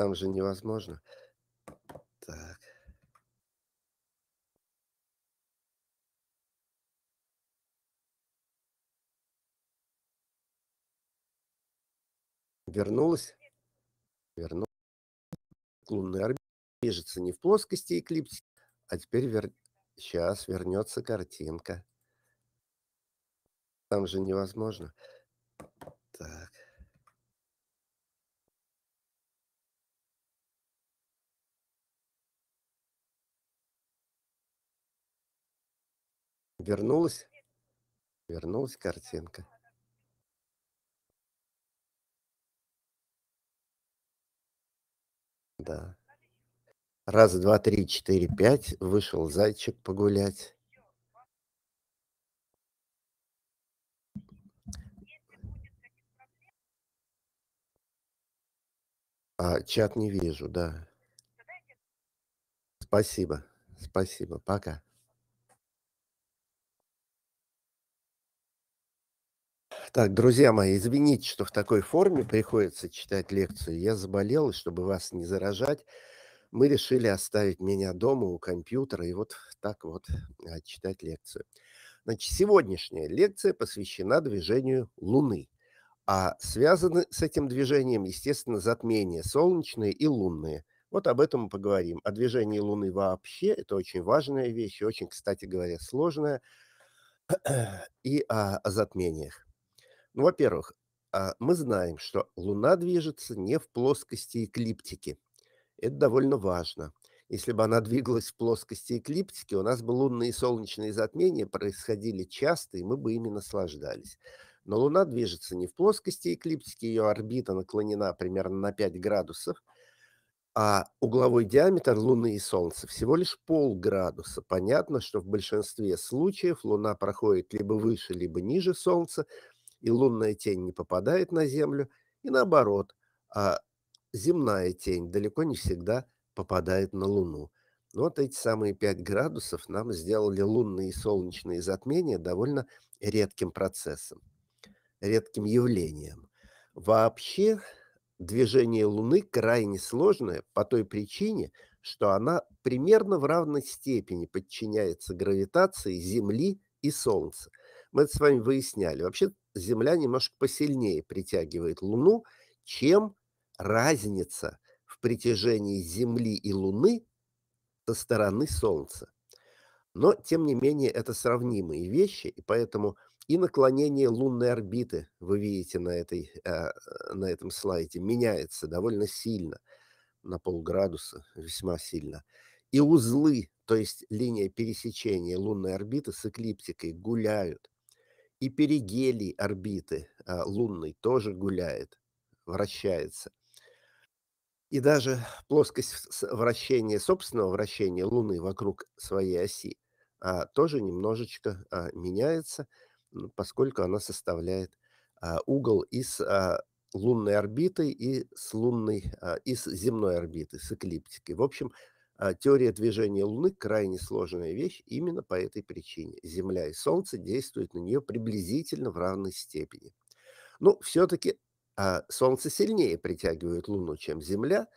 Там же невозможно. Так. Вернулась? Вернулась. Лунная орбита движется не в плоскости эклипсики, а теперь вер... сейчас вернется картинка. Там же невозможно. Так. Вернулась? Вернулась картинка. Да. Раз, два, три, четыре, пять. Вышел зайчик погулять. А, чат не вижу, да. Спасибо. Спасибо. Пока. Так, друзья мои, извините, что в такой форме приходится читать лекцию. Я заболел, и чтобы вас не заражать, мы решили оставить меня дома у компьютера и вот так вот а, читать лекцию. Значит, сегодняшняя лекция посвящена движению Луны. А связаны с этим движением, естественно, затмения солнечные и лунные. Вот об этом мы поговорим. О движении Луны вообще – это очень важная вещь, очень, кстати говоря, сложная, и о, затмениях. Ну, во-первых, а, мы знаем, что Луна движется не в плоскости эклиптики. Это довольно важно. Если бы она двигалась в плоскости эклиптики, у нас бы лунные и солнечные затмения происходили часто, и мы бы ими наслаждались. Но Луна движется не в плоскости эклиптики, ее орбита наклонена примерно на 5 градусов, а угловой диаметр Луны и Солнца всего лишь полградуса. Понятно, что в большинстве случаев Луна проходит либо выше, либо ниже Солнца, и лунная тень не попадает на Землю, и наоборот, а земная тень далеко не всегда попадает на Луну. Но вот эти самые 5 градусов нам сделали лунные и солнечные затмения довольно редким процессом, редким явлением. Вообще движение Луны крайне сложное по той причине, что она примерно в равной степени подчиняется гравитации Земли и Солнца. Мы это с вами выясняли. Вообще Земля немножко посильнее притягивает Луну, чем разница в притяжении Земли и Луны со стороны Солнца. Но, тем не менее, это сравнимые вещи, и поэтому и наклонение лунной орбиты, вы видите на, этой, э, на этом слайде, меняется довольно сильно, на полградуса, весьма сильно. И узлы, то есть линия пересечения лунной орбиты с эклиптикой гуляют и перигелий орбиты а, лунной тоже гуляет, вращается. И даже плоскость вращения, собственного вращения Луны вокруг своей оси а, тоже немножечко а, меняется, ну, поскольку она составляет угол из с лунной орбиты и с, лунной, и с земной орбиты, с эклиптикой. В общем, а, теория движения Луны – крайне сложная вещь именно по этой причине. Земля и Солнце действуют на нее приблизительно в равной степени. Ну, все-таки а, Солнце сильнее притягивает Луну, чем Земля,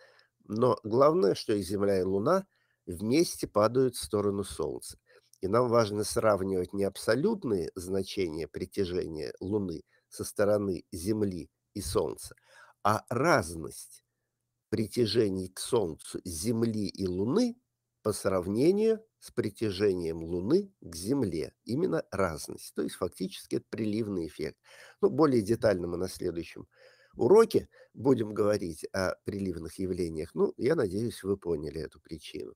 но главное, что и Земля, и Луна вместе падают в сторону Солнца. И нам важно сравнивать не абсолютные значения притяжения Луны со стороны Земли и Солнца, а разность притяжений к Солнцу Земли и Луны по сравнению с притяжением Луны к Земле. Именно разность, то есть фактически это приливный эффект. Ну, более детально мы на следующем уроке будем говорить о приливных явлениях. Ну, я надеюсь, вы поняли эту причину.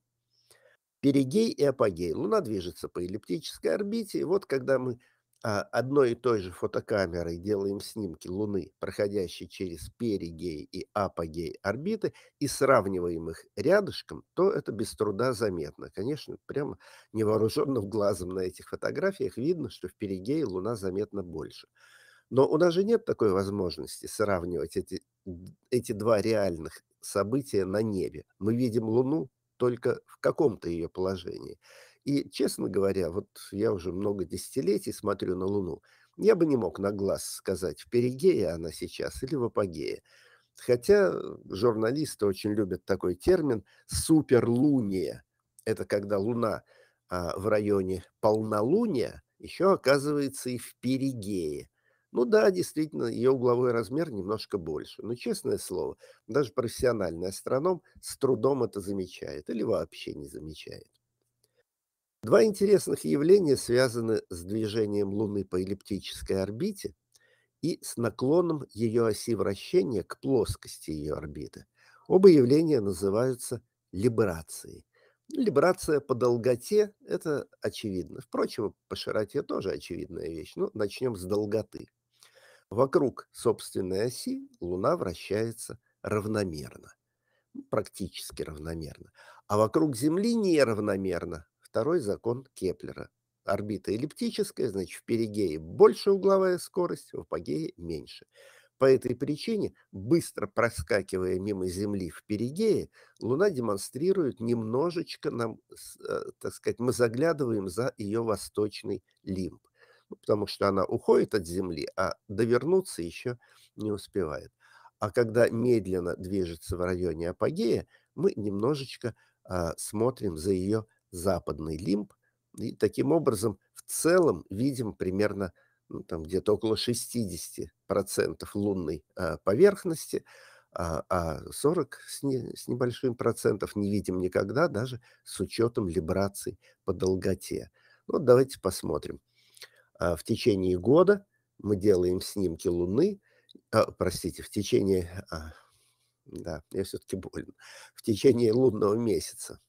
Перигей и апогей. Луна движется по эллиптической орбите, и вот когда мы а, одной и той же фотокамерой делаем снимки Луны, проходящей через перигей и апогей орбиты, и сравниваем их рядышком, то это без труда заметно. Конечно, прямо невооруженным глазом на этих фотографиях видно, что в перигее Луна заметно больше. Но у нас же нет такой возможности сравнивать эти, эти два реальных события на небе. Мы видим Луну только в каком-то ее положении. И, честно говоря, вот я уже много десятилетий смотрю на Луну. Я бы не мог на глаз сказать, в перигее она сейчас или в апогее. Хотя журналисты очень любят такой термин «суперлуния». Это когда Луна а, в районе полнолуния еще оказывается и в перигее. Ну да, действительно, ее угловой размер немножко больше. Но, честное слово, даже профессиональный астроном с трудом это замечает или вообще не замечает. Два интересных явления связаны с движением Луны по эллиптической орбите и с наклоном ее оси вращения к плоскости ее орбиты. Оба явления называются либрацией. Либрация по долготе – это очевидно. Впрочем, по широте тоже очевидная вещь. Но начнем с долготы. Вокруг собственной оси Луна вращается равномерно, практически равномерно. А вокруг Земли неравномерно, Второй закон Кеплера. Орбита эллиптическая, значит в перигее больше угловая скорость, в апогее меньше. По этой причине, быстро проскакивая мимо Земли в перигее, Луна демонстрирует немножечко нам, э, так сказать, мы заглядываем за ее восточный лимб, ну, потому что она уходит от Земли, а довернуться еще не успевает. А когда медленно движется в районе апогея, мы немножечко а, смотрим за ее западный лимб. И таким образом в целом видим примерно ну, там где-то около 60% лунной а, поверхности, а, а 40 с, не, с небольшим процентов не видим никогда, даже с учетом либраций по долготе. Ну, давайте посмотрим. А, в течение года мы делаем снимки Луны, а, простите, в течение, а, да, я все-таки болен, в течение лунного месяца –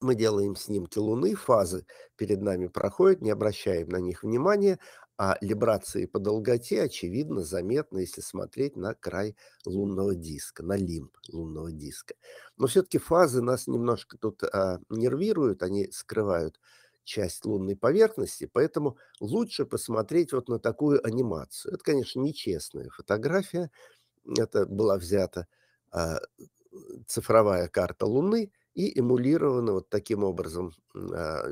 мы делаем снимки Луны, фазы перед нами проходят, не обращаем на них внимания, а либрации по долготе очевидно заметны, если смотреть на край лунного диска, на лимб лунного диска. Но все-таки фазы нас немножко тут а, нервируют, они скрывают часть лунной поверхности, поэтому лучше посмотреть вот на такую анимацию. Это, конечно, нечестная фотография, это была взята а, цифровая карта Луны – и эмулировано вот таким образом, а,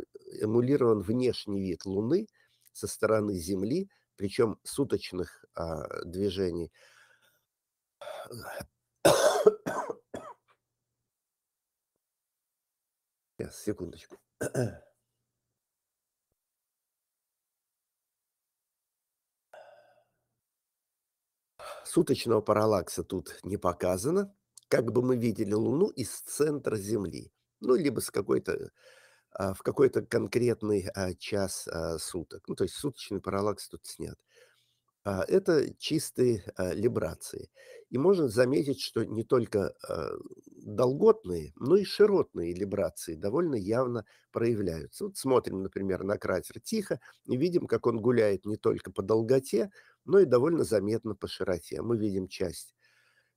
эмулирован внешний вид Луны со стороны Земли, причем суточных а, движений. Сейчас, секундочку. Суточного параллакса тут не показано как бы мы видели Луну из центра Земли, ну, либо с какой-то а, в какой-то конкретный а, час а, суток. Ну, то есть суточный параллакс тут снят. Это чистые либрации. И можно заметить, что не только долготные, но и широтные либрации довольно явно проявляются. Вот смотрим, например, на кратер Тихо и видим, как он гуляет не только по долготе, но и довольно заметно по широте. Мы видим часть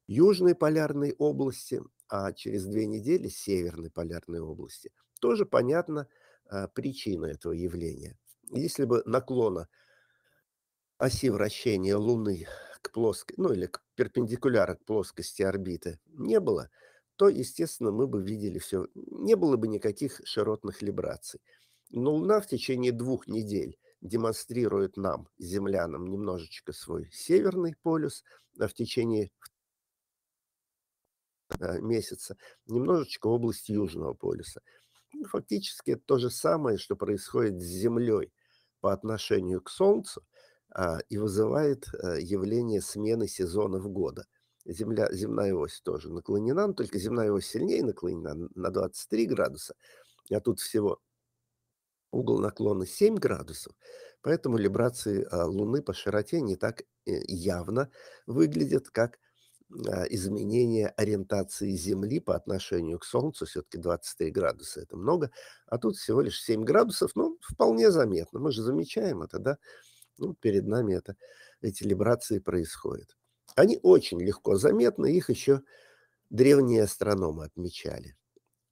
Южной полярной области, а через две недели Северной полярной области. Тоже понятна а, э, причина этого явления. Если бы наклона оси вращения Луны к плоской, ну или к перпендикуляру к плоскости орбиты не было, то, естественно, мы бы видели все. Не было бы никаких широтных либраций. Но Луна в течение двух недель демонстрирует нам, землянам, немножечко свой северный полюс, а в течение Э, месяца, немножечко в области Южного полюса. Ну, фактически то же самое, что происходит с Землей по отношению к Солнцу а, и вызывает э, явление смены сезонов года. Земля, земная ось тоже наклонена, но только земная ось сильнее наклонена на 23 градуса, а тут всего угол наклона 7 градусов, поэтому либрации а, Луны по широте не так э, явно выглядят, как а, изменение ориентации Земли по отношению к Солнцу, все-таки 23 градуса это много, а тут всего лишь 7 градусов, ну, вполне заметно, мы же замечаем это, да, ну, перед нами это, эти либрации происходят. Они очень легко заметны, их еще древние астрономы отмечали.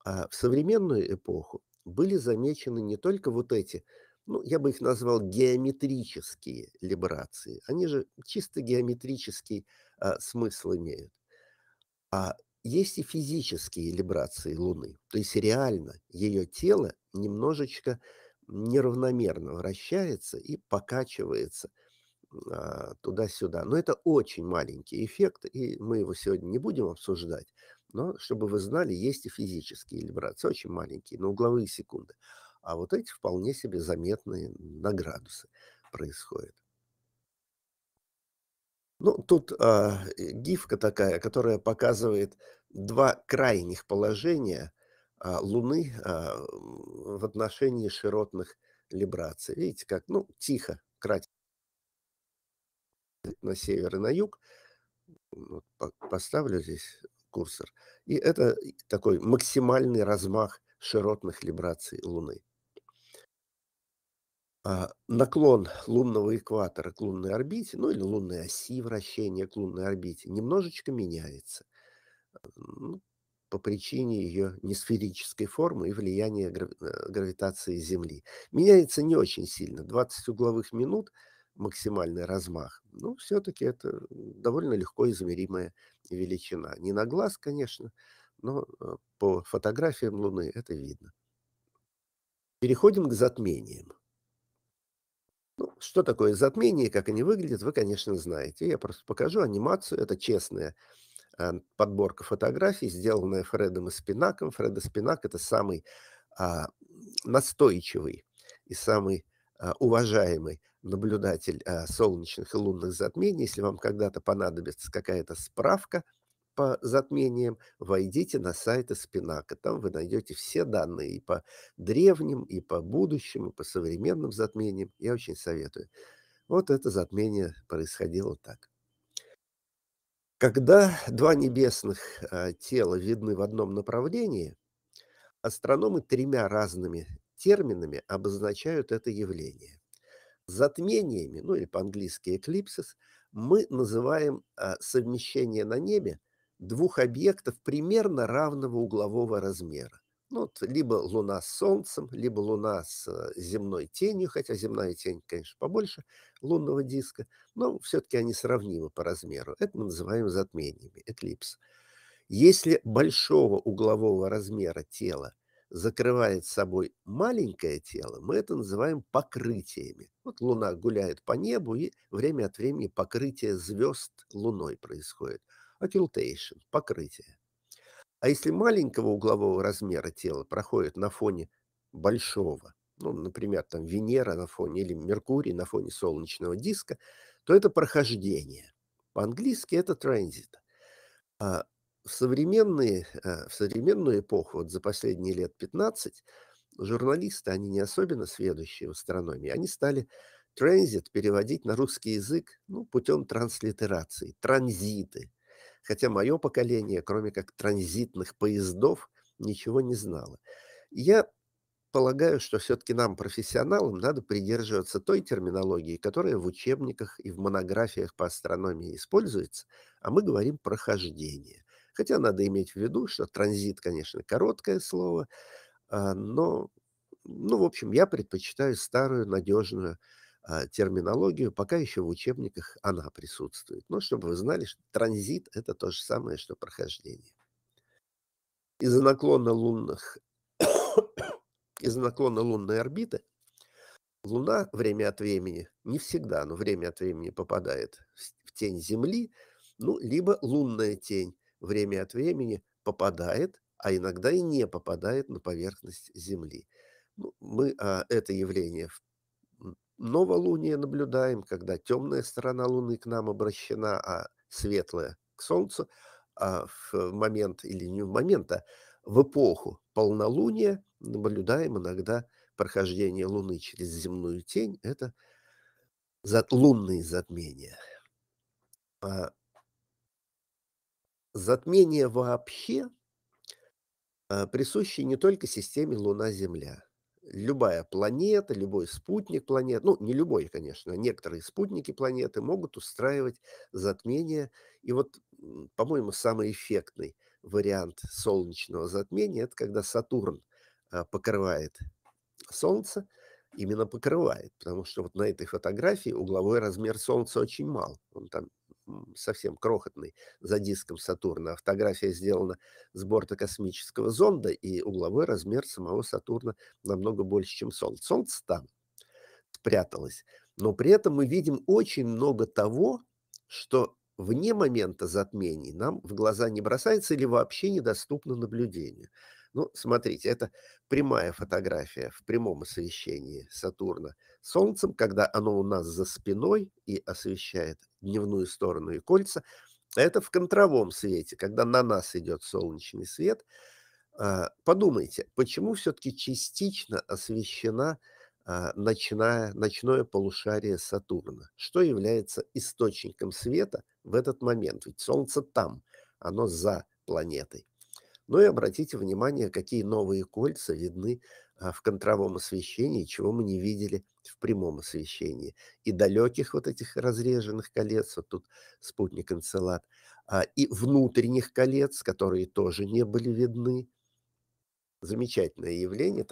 А в современную эпоху были замечены не только вот эти, ну, я бы их назвал геометрические либрации, они же чисто геометрический а, смысл имеют. А есть и физические либрации Луны, то есть реально ее тело немножечко неравномерно вращается и покачивается а, туда-сюда. Но это очень маленький эффект, и мы его сегодня не будем обсуждать. Но, чтобы вы знали, есть и физические вибрации, очень маленькие, на угловые секунды. А вот эти вполне себе заметные на градусы происходят. Ну, тут э, гифка такая, которая показывает два крайних положения э, Луны э, в отношении широтных либраций. Видите, как, ну, тихо, кратит на север и на юг. Вот, поставлю здесь курсор. И это такой максимальный размах широтных либраций Луны. А, наклон лунного экватора к лунной орбите, ну или лунной оси вращения к лунной орбите, немножечко меняется ну, по причине ее несферической формы и влияния э, гравитации Земли. Меняется не очень сильно, 20 угловых минут максимальный размах, ну, все-таки это довольно легко измеримая величина. Не на глаз, конечно, но э, по фотографиям Луны это видно. Переходим к затмениям. Ну, что такое затмение, как они выглядят, вы, конечно, знаете. Я просто покажу анимацию. Это честная а, подборка фотографий, сделанная Фредом и Спинаком. Фреда Спинак – это самый э, настойчивый и самый э, уважаемый наблюдатель солнечных и лунных затмений. Если вам когда-то понадобится какая-то справка, по затмениям, войдите на сайт Спинака. Там вы найдете все данные и по древним, и по будущим, и по современным затмениям. Я очень советую. Вот это затмение происходило так. Когда два небесных а, тела видны в одном направлении, астрономы тремя разными терминами обозначают это явление. Затмениями, ну или по-английски эклипсис, мы называем а, совмещение на небе двух объектов примерно равного углового размера. Ну, вот, либо Луна с Солнцем, либо Луна с э, земной тенью, хотя земная тень, конечно, побольше лунного диска, но все-таки они сравнимы по размеру. Это мы называем затмениями, эклипс. Если большого углового размера тела закрывает собой маленькое тело, мы это называем покрытиями. Вот Луна гуляет по небу, и время от времени покрытие звезд Луной происходит – оккилтейшн, покрытие. А если маленького углового размера тела проходит на фоне большого, ну, например, там Венера на фоне или Меркурий на фоне солнечного диска, то это прохождение. По-английски это транзит. А в, современные, э, в современную эпоху, вот за последние лет 15, журналисты, они не особенно сведущие в астрономии, они стали транзит переводить на русский язык ну, путем транслитерации, транзиты – Хотя мое поколение, кроме как транзитных поездов, ничего не знало. Я полагаю, что все-таки нам, профессионалам, надо придерживаться той терминологии, которая в учебниках и в монографиях по астрономии используется, а мы говорим прохождение. Хотя надо иметь в виду, что транзит, конечно, короткое слово, а, но, ну, в общем, я предпочитаю старую, надежную а, терминологию, пока еще в учебниках она присутствует. Но ну, чтобы вы знали, что транзит – это то же самое, что прохождение. Из-за наклона лунных, из-за наклона лунной орбиты Луна время от времени, не всегда, но время от времени попадает в тень Земли, ну, либо лунная тень время от времени попадает, а иногда и не попадает на поверхность Земли. Ну, мы а, это явление в новолуние наблюдаем, когда темная сторона Луны к нам обращена, а светлая к Солнцу, а в момент или не в момент, а в эпоху полнолуния наблюдаем иногда прохождение Луны через земную тень. Это лунные затмения. А затмение вообще а, присущи не только системе Луна-Земля – любая планета, любой спутник планет, ну, не любой, конечно, а некоторые спутники планеты могут устраивать затмение. И вот, по-моему, самый эффектный вариант солнечного затмения – это когда Сатурн а, покрывает Солнце, именно покрывает, потому что вот на этой фотографии угловой размер Солнца очень мал, он там совсем крохотный за диском Сатурна, а фотография сделана с борта космического зонда, и угловой размер самого Сатурна намного больше, чем Солнце. Солнце там спряталось. Но при этом мы видим очень много того, что вне момента затмений нам в глаза не бросается или вообще недоступно наблюдению. Ну, смотрите, это прямая фотография в прямом освещении Сатурна Солнцем, когда оно у нас за спиной и освещает дневную сторону и кольца. Это в контровом свете, когда на нас идет солнечный свет. А, подумайте, почему все-таки частично освещена а, ночная, ночное полушарие Сатурна? Что является источником света в этот момент? Ведь Солнце там, оно за планетой. Ну и обратите внимание, какие новые кольца видны а, в контровом освещении, чего мы не видели в прямом освещении. И далеких вот этих разреженных колец, вот тут спутник Энцелад, а, и внутренних колец, которые тоже не были видны. Замечательное явление.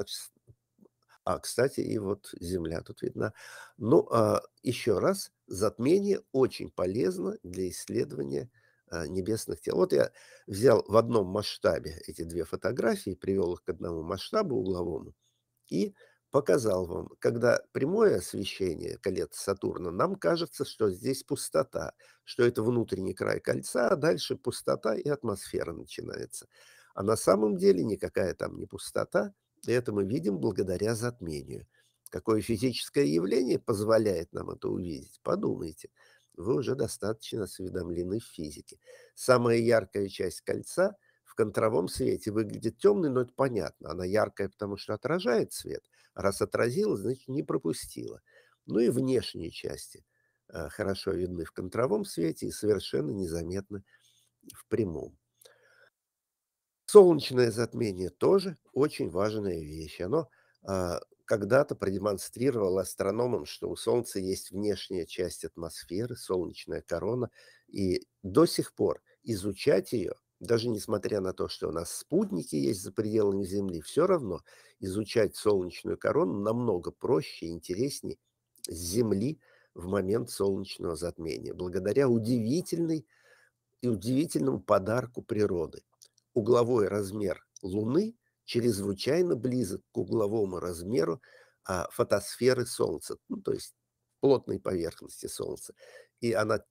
а, кстати, и вот Земля тут видна. Ну, а, еще раз, затмение очень полезно для исследования Э, небесных тел. Вот я взял в одном масштабе эти две фотографии, привел их к одному масштабу угловому и показал вам, когда прямое освещение колец Сатурна, нам кажется, что здесь пустота, что это внутренний край кольца, а дальше пустота и атмосфера начинается. А на самом деле никакая там не пустота, и это мы видим благодаря затмению. Какое физическое явление позволяет нам это увидеть? Подумайте вы уже достаточно осведомлены в физике. Самая яркая часть кольца в контровом свете выглядит темной, но это понятно. Она яркая, потому что отражает свет. раз отразила, значит, не пропустила. Ну и внешние части э, хорошо видны в контровом свете и совершенно незаметны в прямом. Солнечное затмение тоже очень важная вещь. Оно а, когда-то продемонстрировал астрономам, что у Солнца есть внешняя часть атмосферы, солнечная корона, и до сих пор изучать ее, даже несмотря на то, что у нас спутники есть за пределами Земли, все равно изучать солнечную корону намного проще и интереснее с Земли в момент солнечного затмения, благодаря удивительной и удивительному подарку природы. Угловой размер Луны чрезвычайно близок к угловому размеру а, фотосферы Солнца, ну, то есть плотной поверхности Солнца. И она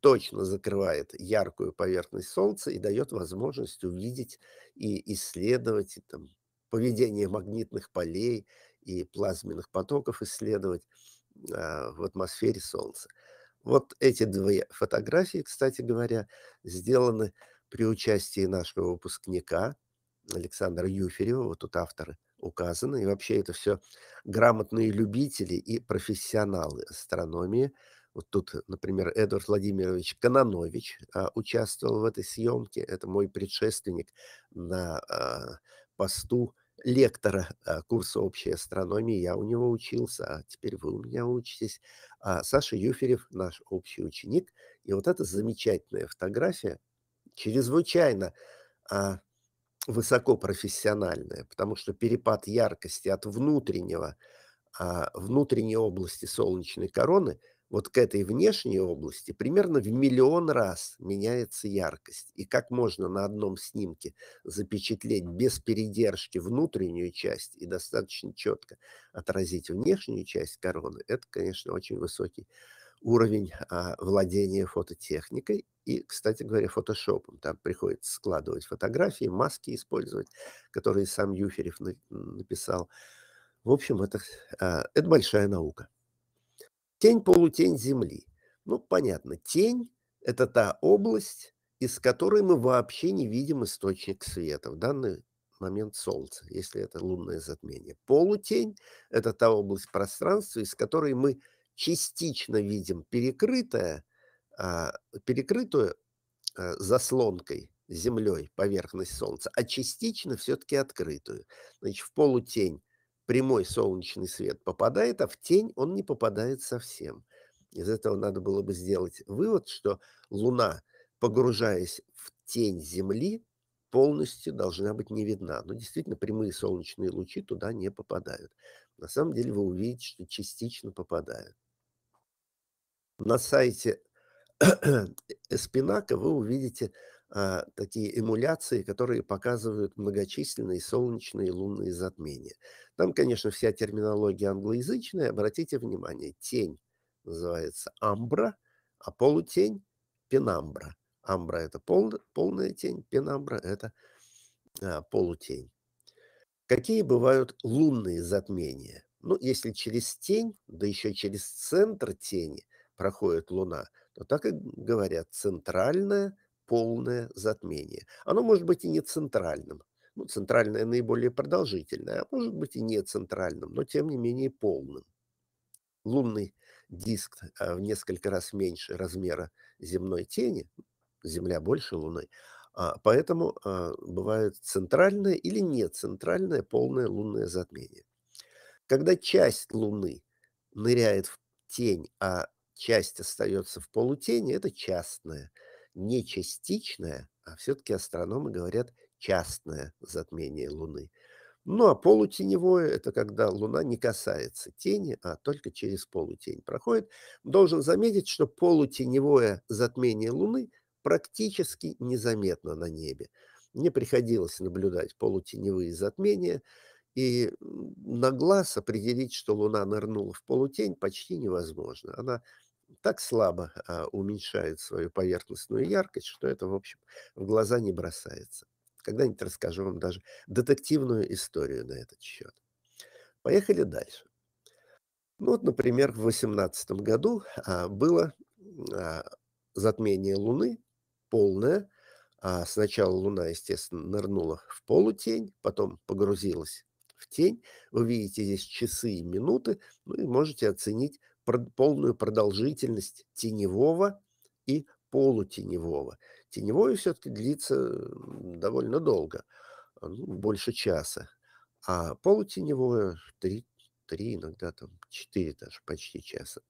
точно закрывает яркую поверхность Солнца и дает возможность увидеть и исследовать и, там, поведение магнитных полей и плазменных потоков исследовать а, в атмосфере Солнца. Вот эти две фотографии, кстати говоря, сделаны при участии нашего выпускника Александра Юферева, вот тут авторы указаны. И вообще это все грамотные любители и профессионалы астрономии. Вот тут, например, Эдвард Владимирович Кононович а, участвовал в этой съемке. Это мой предшественник на а, посту лектора а, курса общей астрономии. Я у него учился, а теперь вы у меня учитесь. А Саша Юферев наш общий ученик. И вот эта замечательная фотография чрезвычайно а, высокопрофессиональное, потому что перепад яркости от внутреннего, а, внутренней области солнечной короны вот к этой внешней области примерно в миллион раз меняется яркость. И как можно на одном снимке запечатлеть без передержки внутреннюю часть и достаточно четко отразить внешнюю часть короны, это, конечно, очень высокий уровень а, владения фототехникой и, кстати говоря, фотошопом. Там приходится складывать фотографии, маски использовать, которые сам Юферев на, написал. В общем, это, а, это большая наука. Тень, полутень Земли. Ну, понятно, тень – это та область, из которой мы вообще не видим источник света. В данный момент Солнца, если это лунное затмение. Полутень – это та область пространства, из которой мы частично видим перекрытое, а, перекрытую а, заслонкой землей поверхность Солнца, а частично все-таки открытую. Значит, в полутень прямой солнечный свет попадает, а в тень он не попадает совсем. Из этого надо было бы сделать вывод, что Луна, погружаясь в тень Земли, полностью должна быть не видна. Но ну, действительно прямые солнечные лучи туда не попадают. На самом деле вы увидите, что частично попадают на сайте Спинака вы увидите а, такие эмуляции, которые показывают многочисленные солнечные и лунные затмения. Там, конечно, вся терминология англоязычная. Обратите внимание, тень называется амбра, а полутень – пенамбра. Амбра – это пол, полная тень, пенамбра – это а, полутень. Какие бывают лунные затмения? Ну, если через тень, да еще через центр тени – проходит Луна, то так и говорят, центральное полное затмение. Оно может быть и не центральным, ну, центральное наиболее продолжительное, а может быть и не центральным, но тем не менее полным. Лунный диск а, в несколько раз меньше размера земной тени, Земля больше Луны, а, поэтому а, бывает центральное или не центральное полное лунное затмение. Когда часть Луны ныряет в тень, а часть остается в полутени, это частное. Не частичное, а все-таки астрономы говорят частное затмение Луны. Ну а полутеневое – это когда Луна не касается тени, а только через полутень проходит. Должен заметить, что полутеневое затмение Луны практически незаметно на небе. Мне приходилось наблюдать полутеневые затмения, и на глаз определить, что Луна нырнула в полутень, почти невозможно. Она так слабо а, уменьшает свою поверхностную яркость, что это, в общем, в глаза не бросается. Когда-нибудь расскажу вам даже детективную историю на этот счет. Поехали дальше. Ну вот, например, в 2018 году а, было а, затмение Луны, полное. А сначала Луна, естественно, нырнула в полутень, потом погрузилась в тень. Вы видите здесь часы и минуты, ну и можете оценить полную продолжительность теневого и полутеневого. Теневой все-таки длится довольно долго, а, ну, больше часа. А полутеневое 3, 3 иногда там 4 даже почти часа.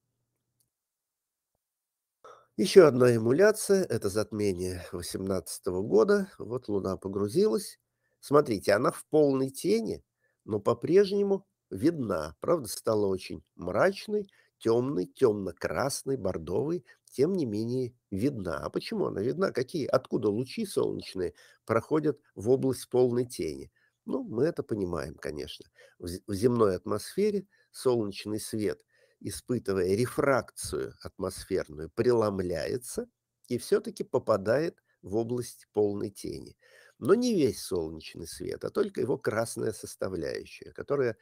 Еще одна эмуляция – это затмение 2018 года. Вот Луна погрузилась. Смотрите, она в полной тени, но по-прежнему видна. Правда, стала очень мрачной темный, темно-красный, бордовый, тем не менее видна. А почему она видна? Какие, откуда лучи солнечные проходят в область полной тени? Ну, мы это понимаем, конечно. В земной атмосфере солнечный свет, испытывая рефракцию атмосферную, преломляется и все-таки попадает в область полной тени. Но не весь солнечный свет, а только его красная составляющая, которая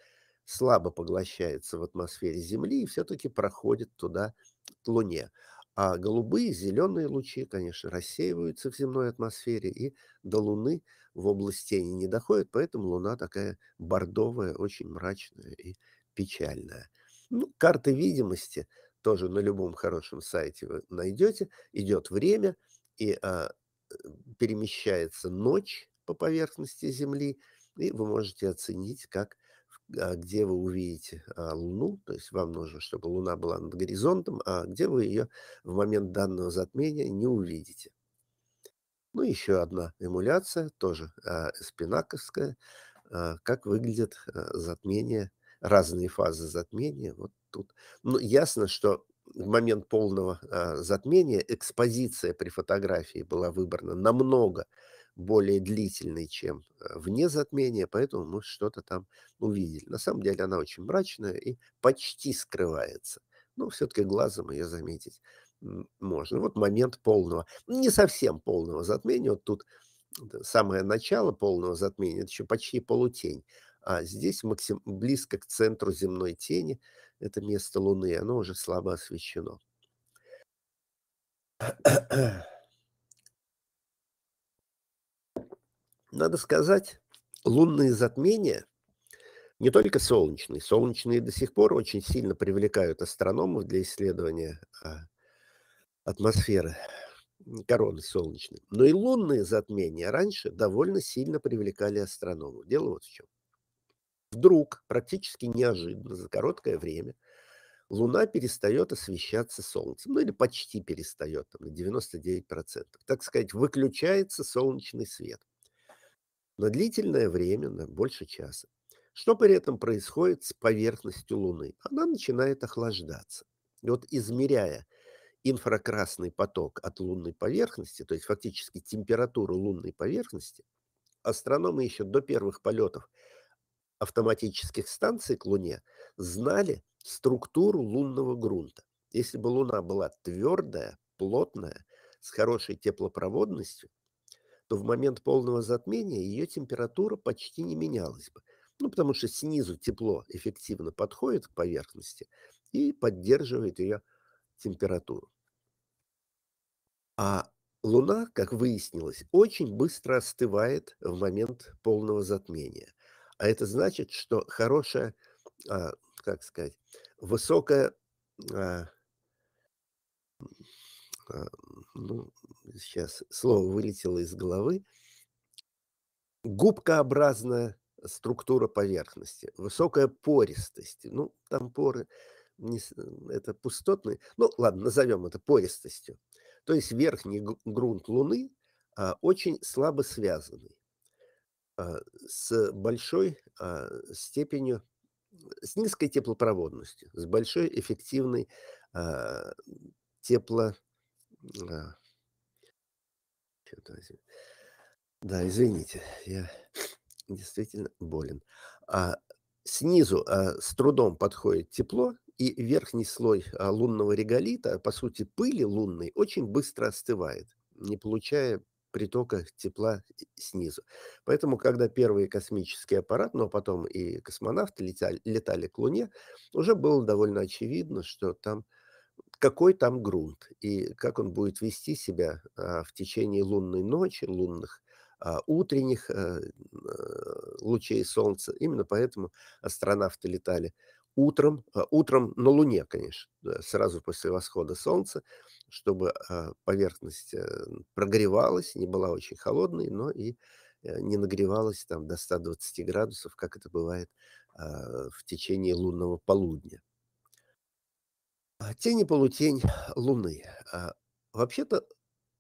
слабо поглощается в атмосфере Земли и все-таки проходит туда к Луне. А голубые, зеленые лучи, конечно, рассеиваются в земной атмосфере и до Луны в область тени не доходят, поэтому Луна такая бордовая, очень мрачная и печальная. Ну, карты видимости тоже на любом хорошем сайте вы найдете. Идет время, и а, э, перемещается ночь по поверхности Земли, и вы можете оценить, как а, где вы увидите а, Луну, то есть вам нужно, чтобы Луна была над горизонтом, а где вы ее в момент данного затмения не увидите. Ну, еще одна эмуляция, тоже а, спинаковская, как выглядит затмение, разные фазы затмения. Вот тут. Ну, ясно, что в момент полного затмения экспозиция при фотографии была выбрана намного более длительный, чем э, вне затмения, поэтому мы что-то там увидели. На самом деле она очень мрачная и почти скрывается. Но все-таки глазом ее заметить можно. Вот момент полного, не совсем полного затмения. Вот тут самое начало полного затмения, это еще почти полутень. А здесь максим, близко к центру земной тени, это место Луны, оно уже слабо освещено. Надо сказать, лунные затмения, не только солнечные, солнечные до сих пор очень сильно привлекают астрономов для исследования а, атмосферы короны солнечной. Но и лунные затмения раньше довольно сильно привлекали астрономов. Дело вот в чем. Вдруг, практически неожиданно, за короткое время, Луна перестает освещаться Солнцем. Ну или почти перестает, там, на 99%. Так сказать, выключается солнечный свет на длительное время, на больше часа. Что при этом происходит с поверхностью Луны? Она начинает охлаждаться. И вот измеряя инфракрасный поток от лунной поверхности, то есть фактически температуру лунной поверхности, астрономы еще до первых полетов автоматических станций к Луне знали структуру лунного грунта. Если бы Луна была твердая, плотная, с хорошей теплопроводностью, то в момент полного затмения ее температура почти не менялась бы. Ну, потому что снизу тепло эффективно подходит к поверхности и поддерживает ее температуру. А Луна, как выяснилось, очень быстро остывает в момент полного затмения. А это значит, что хорошая, а, как сказать, высокая, а, а, ну, сейчас слово вылетело из головы, губкообразная структура поверхности, высокая пористость. Ну, там поры, не, э, это пустотные, ну, ладно, назовем это пористостью. То есть верхний грунт Луны а, очень слабо связанный а, с большой а, степенью, с низкой теплопроводностью, с большой эффективной а, тепло... А, Черт возьми. Да, извините, я действительно болен. А снизу а, с трудом подходит тепло, и верхний слой а, лунного реголита, по сути пыли лунной, очень быстро остывает, не получая притока тепла снизу. Поэтому, когда первый космический аппарат, но потом и космонавты летали, летали к Луне, уже было довольно очевидно, что там какой там грунт и как он будет вести себя а, в течение лунной ночи, лунных а, утренних э, э, лучей солнца. Именно поэтому астронавты летали утром, а, утром на Луне, конечно, сразу после восхода Солнца, чтобы поверхность э, прогревалась, не была очень холодной, но и не нагревалась там до 120 градусов, как это бывает в течение лунного полудня. А, тень и полутень Луны. А, вообще-то,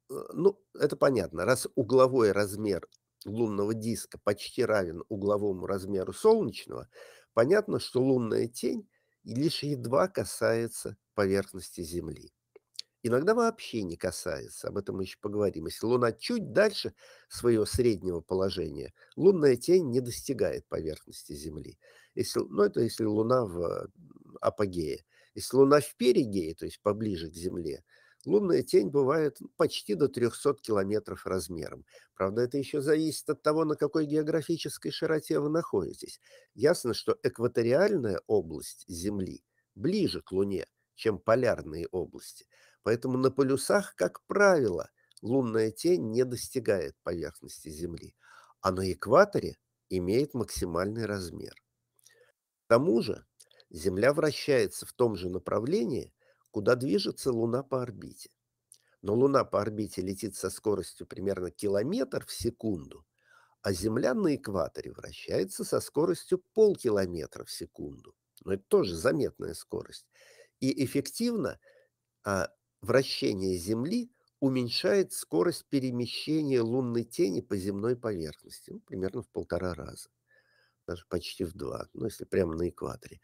э, ну, это понятно. Раз угловой размер лунного диска почти равен угловому размеру солнечного, понятно, что лунная тень лишь едва касается поверхности Земли. Иногда вообще не касается, об этом мы еще поговорим. Если Луна чуть дальше своего среднего положения, лунная тень не достигает поверхности Земли. Если, ну, это если Луна в апогее. Если Луна в перигее, то есть поближе к Земле, лунная тень бывает ну, почти до 300 километров размером. Правда, это еще зависит от того, на какой географической широте вы находитесь. Ясно, что экваториальная область Земли ближе к Луне, чем полярные области. Поэтому на полюсах, как правило, лунная тень не достигает поверхности Земли, а на экваторе имеет максимальный размер. К тому же Земля вращается в том же направлении, куда движется Луна по орбите. Но Луна по орбите летит со скоростью примерно километр в секунду, а Земля на экваторе вращается со скоростью полкилометра в секунду. Но ну, это тоже заметная скорость. И эффективно а, вращение Земли уменьшает скорость перемещения лунной тени по земной поверхности ну, примерно в полтора раза, даже почти в два, ну, если прямо на экваторе.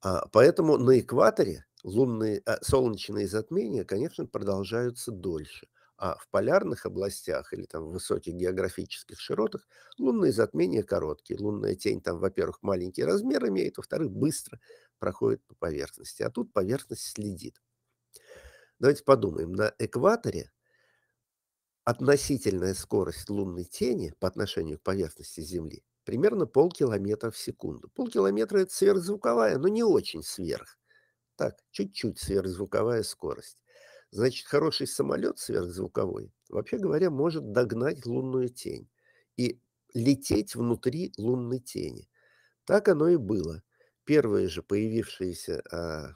А, поэтому на экваторе лунные, а, солнечные затмения, конечно, продолжаются дольше. А в полярных областях или там в высоких географических широтах лунные затмения короткие. Лунная тень там, во-первых, маленький размер имеет, во-вторых, быстро проходит по поверхности. А тут поверхность следит. Давайте подумаем. На экваторе относительная скорость лунной тени по отношению к поверхности Земли примерно полкилометра в секунду. Полкилометра – это сверхзвуковая, но не очень сверх. Так, чуть-чуть сверхзвуковая скорость. Значит, хороший самолет сверхзвуковой, вообще говоря, может догнать лунную тень и лететь внутри лунной тени. Так оно и было. Первые же появившиеся а,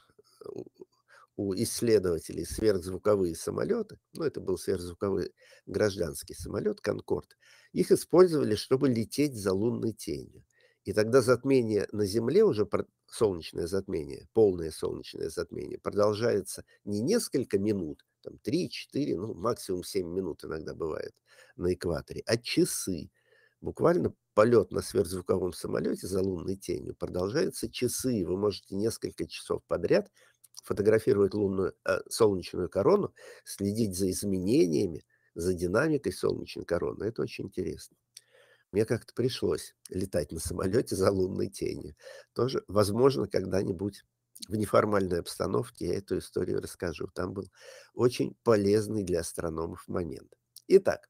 у исследователей сверхзвуковые самолеты, ну это был сверхзвуковой гражданский самолет «Конкорд», их использовали, чтобы лететь за лунной тенью. И тогда затмение на Земле, уже солнечное затмение, полное солнечное затмение, продолжается не несколько минут, там 3-4, ну максимум 7 минут иногда бывает на экваторе, а часы. Буквально полет на сверхзвуковом самолете за лунной тенью продолжается часы, вы можете несколько часов подряд фотографировать лунную, э, солнечную корону, следить за изменениями, за динамикой солнечной короны. Это очень интересно. Мне как-то пришлось летать на самолете за лунной тенью. Тоже, возможно, когда-нибудь в неформальной обстановке я эту историю расскажу. Там был очень полезный для астрономов момент. Итак,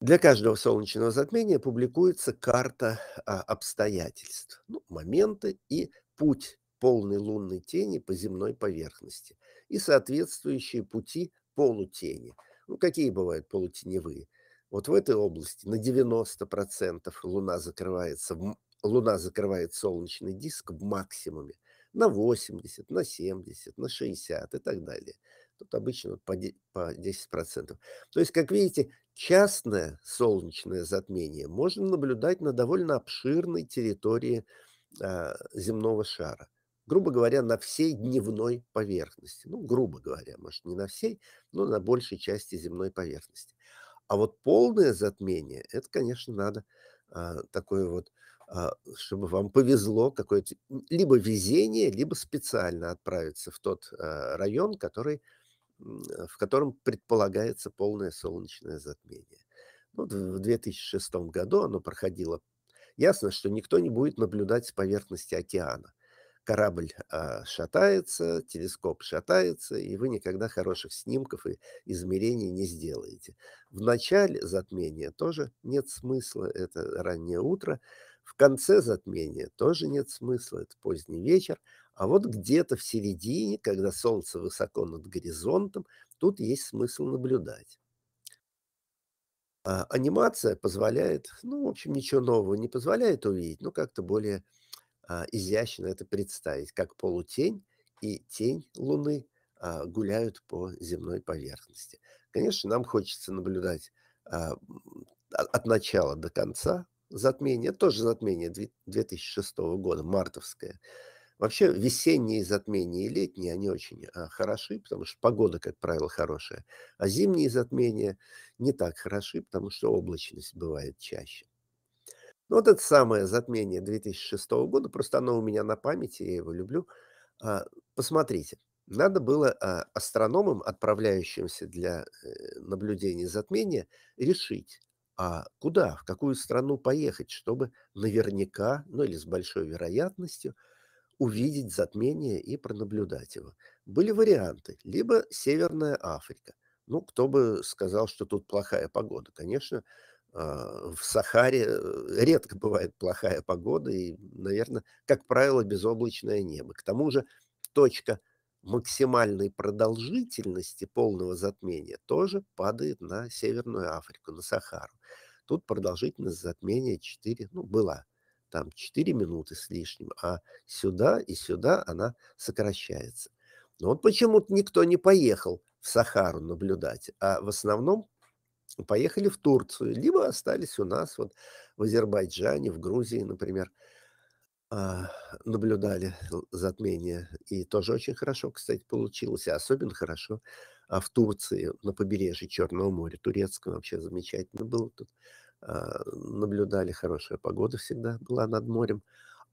для каждого солнечного затмения публикуется карта а, обстоятельств, ну, моменты и путь полной лунной тени по земной поверхности и соответствующие пути полутени. Ну, какие бывают полутеневые? Вот в этой области на 90% Луна закрывается, Луна закрывает солнечный диск в максимуме на 80, на 70, на 60 и так далее. Тут обычно по 10%. То есть, как видите, частное солнечное затмение можно наблюдать на довольно обширной территории а, земного шара грубо говоря, на всей дневной поверхности. Ну, грубо говоря, может, не на всей, но на большей части земной поверхности. А вот полное затмение, это, конечно, надо а, такое вот, а, чтобы вам повезло какое-то, либо везение, либо специально отправиться в тот а, район, который, в котором предполагается полное солнечное затмение. Вот ну, в 2006 году оно проходило. Ясно, что никто не будет наблюдать с поверхности океана – корабль а, шатается, телескоп шатается, и вы никогда хороших снимков и измерений не сделаете. В начале затмения тоже нет смысла, это раннее утро. В конце затмения тоже нет смысла, это поздний вечер. А вот где-то в середине, когда солнце высоко над горизонтом, тут есть смысл наблюдать. А анимация позволяет, ну, в общем, ничего нового не позволяет увидеть, но как-то более а, изящно это представить, как полутень и тень Луны а, гуляют по земной поверхности. Конечно, нам хочется наблюдать а, от начала до конца затмение, это тоже затмение 2006 года, мартовское. Вообще весенние затмения и летние, они очень а, хороши, потому что погода, как правило, хорошая. А зимние затмения не так хороши, потому что облачность бывает чаще. Ну, вот это самое затмение 2006 года, просто оно у меня на памяти, я его люблю. А, посмотрите, надо было а, астрономам, отправляющимся для э, наблюдения затмения, решить, а куда, в какую страну поехать, чтобы наверняка, ну или с большой вероятностью, увидеть затмение и пронаблюдать его. Были варианты. Либо Северная Африка. Ну, кто бы сказал, что тут плохая погода. Конечно, а, в Сахаре э, редко бывает плохая погода и, наверное, как правило, безоблачное небо. К тому же точка максимальной продолжительности полного затмения тоже падает на Северную Африку, на Сахару. Тут продолжительность затмения 4, ну, была там 4 минуты с лишним, а сюда и сюда она сокращается. Но вот почему-то никто не поехал в Сахару наблюдать, а в основном поехали в Турцию, либо остались у нас вот в Азербайджане, в Грузии, например, а, наблюдали затмение. И тоже очень хорошо, кстати, получилось, и особенно хорошо а в Турции, на побережье Черного моря, турецкого вообще замечательно было тут. А, наблюдали, хорошая погода всегда была над морем.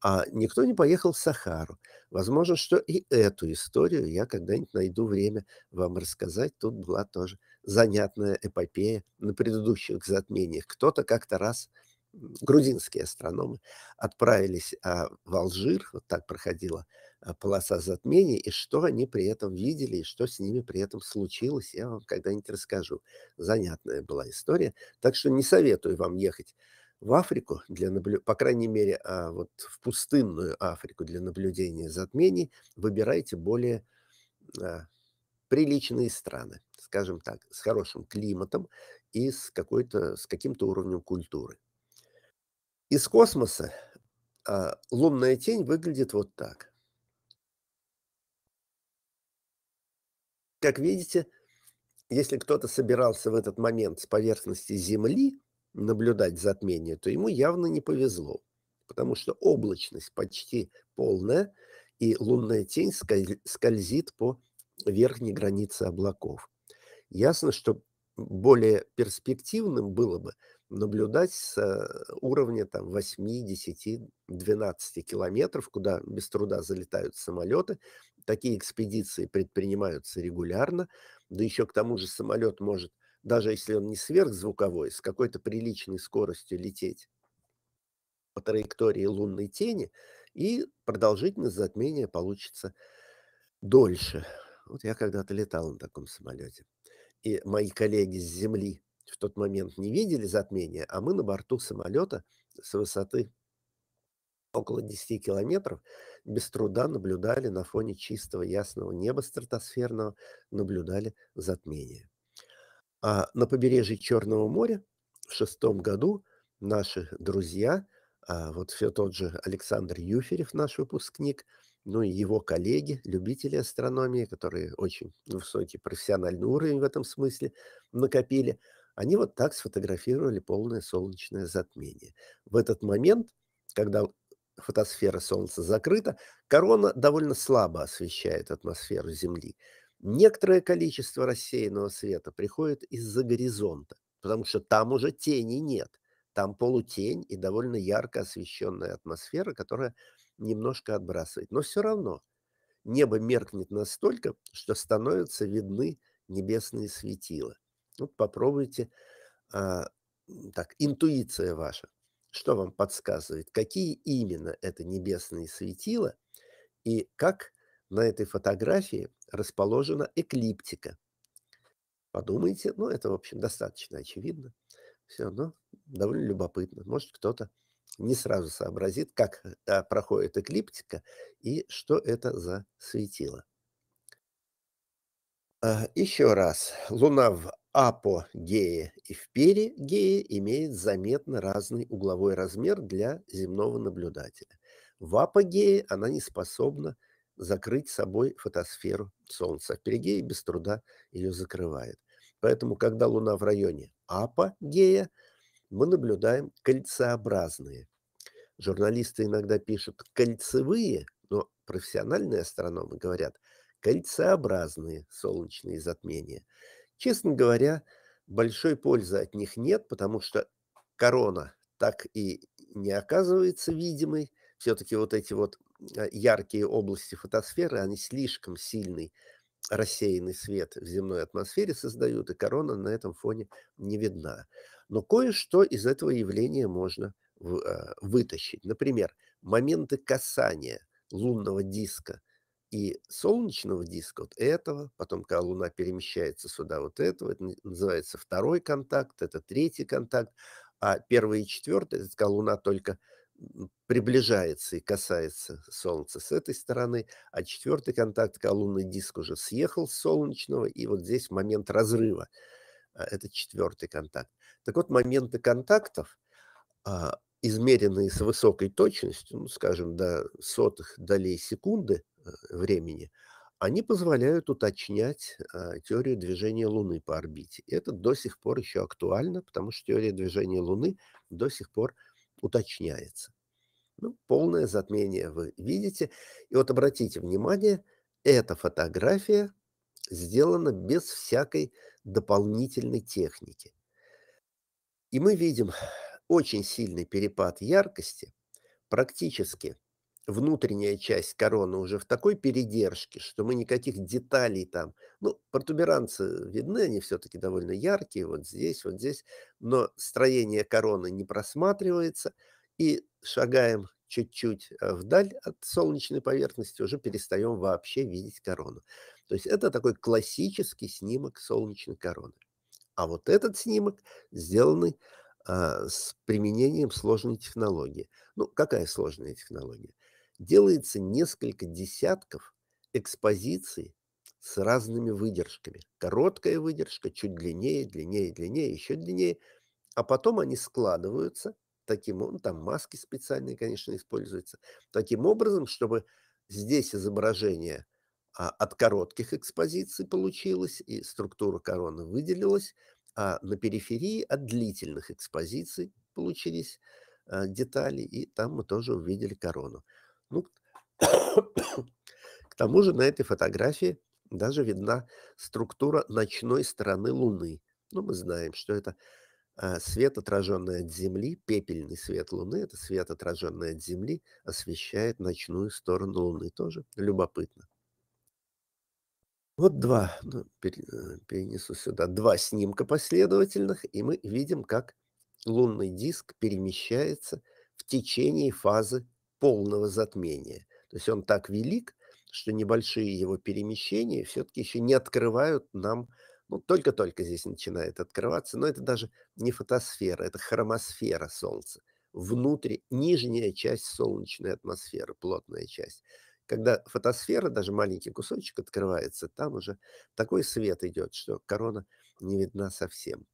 А никто не поехал в Сахару. Возможно, что и эту историю я когда-нибудь найду время вам рассказать. Тут была тоже занятная эпопея на предыдущих затмениях. Кто-то как-то раз, грузинские астрономы, отправились а, в Алжир, вот так проходила а, полоса затмений, и что они при этом видели, и что с ними при этом случилось, я вам когда-нибудь расскажу. Занятная была история, так что не советую вам ехать в Африку, для наблю... по крайней мере, а вот в пустынную Африку для наблюдения затмений, выбирайте более а, приличные страны, скажем так, с хорошим климатом и с, какой-то, с каким-то уровнем культуры. Из космоса а, лунная тень выглядит вот так. Как видите, если кто-то собирался в этот момент с поверхности Земли наблюдать затмение, то ему явно не повезло, потому что облачность почти полная, и лунная тень скользит по верхней границы облаков. Ясно, что более перспективным было бы наблюдать с э, уровня там, 8, 10, 12 километров, куда без труда залетают самолеты. Такие экспедиции предпринимаются регулярно. Да еще к тому же самолет может, даже если он не сверхзвуковой, с какой-то приличной скоростью лететь по траектории лунной тени, и продолжительность затмения получится дольше. Вот я когда-то летал на таком самолете. И мои коллеги с Земли в тот момент не видели затмения, а мы на борту самолета с высоты около 10 километров без труда наблюдали на фоне чистого ясного неба стратосферного, наблюдали затмение. А на побережье Черного моря в шестом году наши друзья, а вот все тот же Александр Юферев, наш выпускник – ну и его коллеги, любители астрономии, которые очень высокий профессиональный уровень в этом смысле накопили, они вот так сфотографировали полное солнечное затмение. В этот момент, когда фотосфера Солнца закрыта, корона довольно слабо освещает атмосферу Земли. Некоторое количество рассеянного света приходит из-за горизонта, потому что там уже тени нет. Там полутень и довольно ярко освещенная атмосфера, которая немножко отбрасывает. Но все равно небо меркнет настолько, что становятся видны небесные светила. Вот попробуйте, а, так, интуиция ваша, что вам подсказывает, какие именно это небесные светила и как на этой фотографии расположена эклиптика. Подумайте, ну это, в общем, достаточно очевидно. Все, но ну, довольно любопытно. Может, кто-то не сразу сообразит, как э, проходит эклиптика и что это за светило. А, Еще раз, Луна в апогее и в перигее имеет заметно разный угловой размер для земного наблюдателя. В апогее она не способна закрыть собой фотосферу Солнца. в перигее без труда ее закрывает. Поэтому, когда Луна в районе апогея – мы наблюдаем кольцеобразные. Журналисты иногда пишут кольцевые, но профессиональные астрономы говорят кольцеобразные солнечные затмения. Честно говоря, большой пользы от них нет, потому что корона так и не оказывается видимой. Все-таки вот эти вот э, яркие области фотосферы, они слишком сильный рассеянный свет в земной атмосфере создают, и корона на этом фоне не видна. Но кое-что из этого явления можно э, вытащить. Например, моменты касания лунного диска и солнечного диска вот этого, потом, когда Луна перемещается сюда вот этого, это называется второй контакт, это третий контакт, а первый и четвертый, это когда Луна только приближается и касается Солнца с этой стороны, а четвертый контакт, когда лунный диск уже съехал с солнечного, и вот здесь момент разрыва. А, это четвертый контакт. Так вот, моменты контактов, а, измеренные с высокой точностью, ну, скажем, до сотых долей секунды э, времени, они позволяют уточнять а, теорию движения Луны по орбите. И это до сих пор еще актуально, потому что теория движения Луны до сих пор уточняется. Ну, полное затмение вы видите. И вот обратите внимание, эта фотография сделана без всякой дополнительной техники. И мы видим очень сильный перепад яркости, практически внутренняя часть короны уже в такой передержке, что мы никаких деталей там, ну, протуберанцы видны, они все-таки довольно яркие, вот здесь, вот здесь, но строение короны не просматривается, и шагаем чуть-чуть э, вдаль от солнечной поверхности, уже перестаем вообще видеть корону. То есть это такой классический снимок солнечной короны. А вот этот снимок сделанный а, с применением сложной технологии. Ну, какая сложная технология? Делается несколько десятков экспозиций с разными выдержками. Короткая выдержка, чуть длиннее, длиннее, длиннее, еще длиннее. А потом они складываются таким, ну, там маски специальные, конечно, используются, таким образом, чтобы здесь изображение а, от коротких экспозиций получилось, и структура короны выделилась, а на периферии от длительных экспозиций получились а, детали, и там мы тоже увидели корону. Ну, к тому же на этой фотографии даже видна структура ночной стороны Луны. Ну, мы знаем, что это а, свет, отраженный от Земли, пепельный свет Луны, это свет, отраженный от Земли, освещает ночную сторону Луны. Тоже любопытно. Вот два, ну, э, перенесу сюда, два снимка последовательных, и мы видим, как лунный диск перемещается в течение фазы полного затмения. То есть он так велик, что небольшие его перемещения все-таки еще не открывают нам, ну, только-только здесь начинает открываться, но это даже не фотосфера, это хромосфера Солнца, внутри, нижняя часть солнечной атмосферы, плотная часть. Когда фотосфера, даже маленький кусочек открывается, там уже такой свет идет, что корона не видна совсем.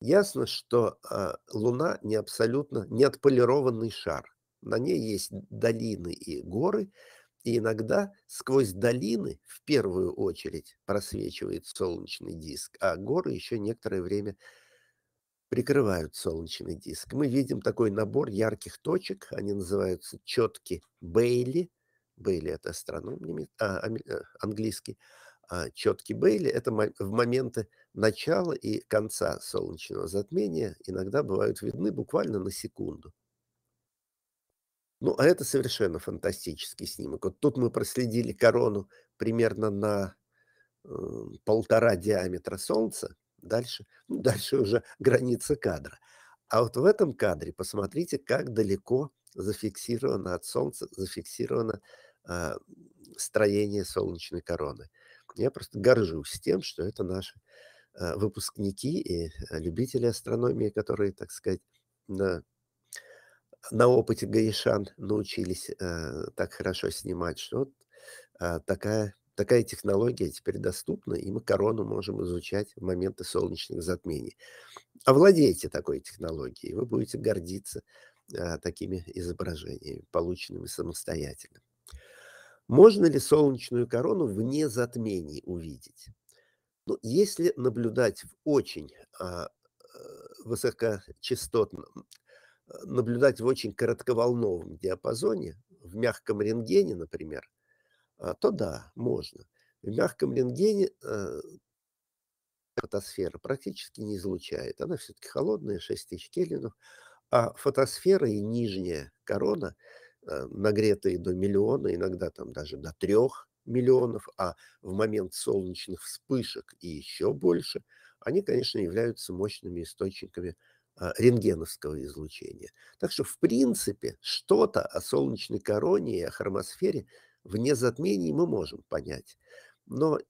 Ясно, что э, Луна не абсолютно не отполированный шар. На ней есть долины и горы, и иногда сквозь долины в первую очередь просвечивает солнечный диск, а горы еще некоторое время прикрывают солнечный диск. Мы видим такой набор ярких точек, они называются четки Бейли – Бейли – это астроном а, э, английский, а четкий Бейли – это в моменты начала и конца солнечного затмения иногда бывают видны буквально на секунду. Ну, а это совершенно фантастический снимок. Вот тут мы проследили корону примерно на э, полтора диаметра Солнца. Дальше, ну, дальше уже граница кадра. А вот в этом кадре посмотрите, как далеко зафиксировано от Солнца, зафиксировано э, строение солнечной короны. Я просто горжусь тем, что это наши э, выпускники и а, любители астрономии, которые, так сказать, на, на опыте гаишан научились э, так хорошо снимать, что вот, э, такая такая технология теперь доступна, и мы корону можем изучать в моменты солнечных затмений. Овладейте такой технологией, вы будете гордиться Э, такими изображениями, полученными самостоятельно. Можно ли солнечную корону вне затмений увидеть? Ну, если наблюдать в очень а, э, высокочастотном, э, наблюдать в очень коротковолновом диапазоне, в мягком рентгене, например, а, то да, можно. В мягком рентгене а, практически не излучает. Она все-таки холодная, тысяч кельвинов. А фотосфера и нижняя корона, э, нагретые до миллиона, иногда там даже до трех миллионов, а в момент солнечных вспышек и еще больше, они, конечно, являются мощными источниками а, рентгеновского излучения. Так что, в принципе, что-то о солнечной короне и о хромосфере вне затмений мы можем понять. Но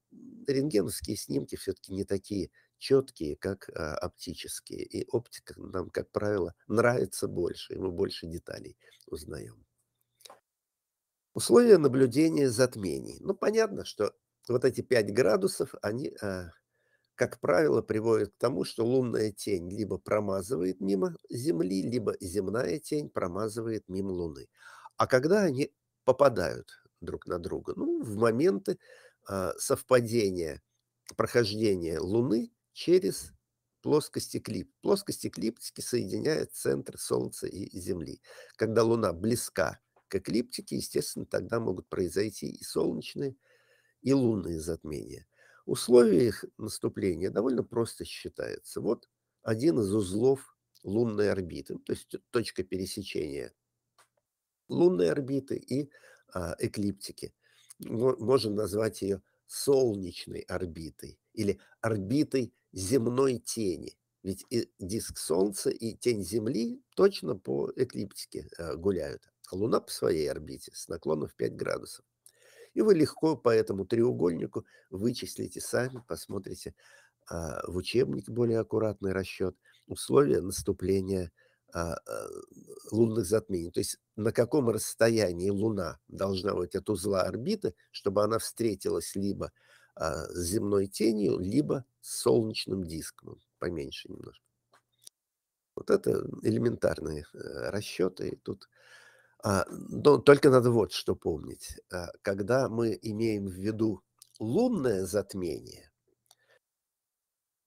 рентгеновские снимки все-таки не такие четкие, как а, оптические. И оптика нам, как правило, нравится больше, и мы больше деталей узнаем. Условия наблюдения затмений. Ну, понятно, что вот эти 5 градусов, они, а, как правило, приводят к тому, что лунная тень либо промазывает мимо Земли, либо земная тень промазывает мимо Луны. А когда они попадают друг на друга? Ну, в моменты а, совпадения прохождения Луны через плоскости клип. Плоскости клиптики соединяет центр Солнца и Земли. Когда Луна близка к эклиптике, естественно, тогда могут произойти и солнечные, и лунные затмения. Условия их наступления довольно просто считается. Вот один из узлов лунной орбиты, то есть точка пересечения лунной орбиты и а, эклиптики. Можно назвать ее солнечной орбитой или орбитой земной тени. Ведь и диск Солнца и тень Земли точно по эклиптике э, гуляют. А Луна по своей орбите с наклоном в 5 градусов. И вы легко по этому треугольнику вычислите сами, посмотрите а, в учебник более аккуратный расчет условия наступления а, а, лунных затмений. То есть на каком расстоянии Луна должна быть от узла орбиты, чтобы она встретилась либо а, с земной тенью, либо с солнечным диском, поменьше немножко. Вот это элементарные э, расчеты. Тут, а, но только надо вот что помнить. А, когда мы имеем в виду лунное затмение,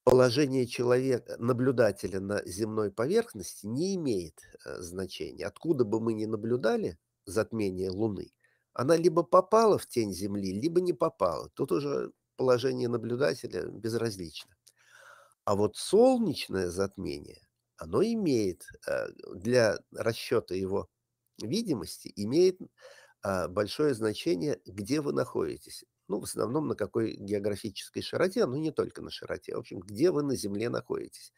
положение человека, э, наблюдателя на земной поверхности не имеет э, значения. Откуда бы мы ни наблюдали затмение Луны, она либо попала в тень Земли, либо не попала. Тут уже положение наблюдателя безразлично. А вот солнечное затмение, оно имеет э, для расчета его видимости, имеет а, большое значение, где вы находитесь. Ну, в основном на какой географической широте, но не только на широте. В общем, где вы на Земле находитесь.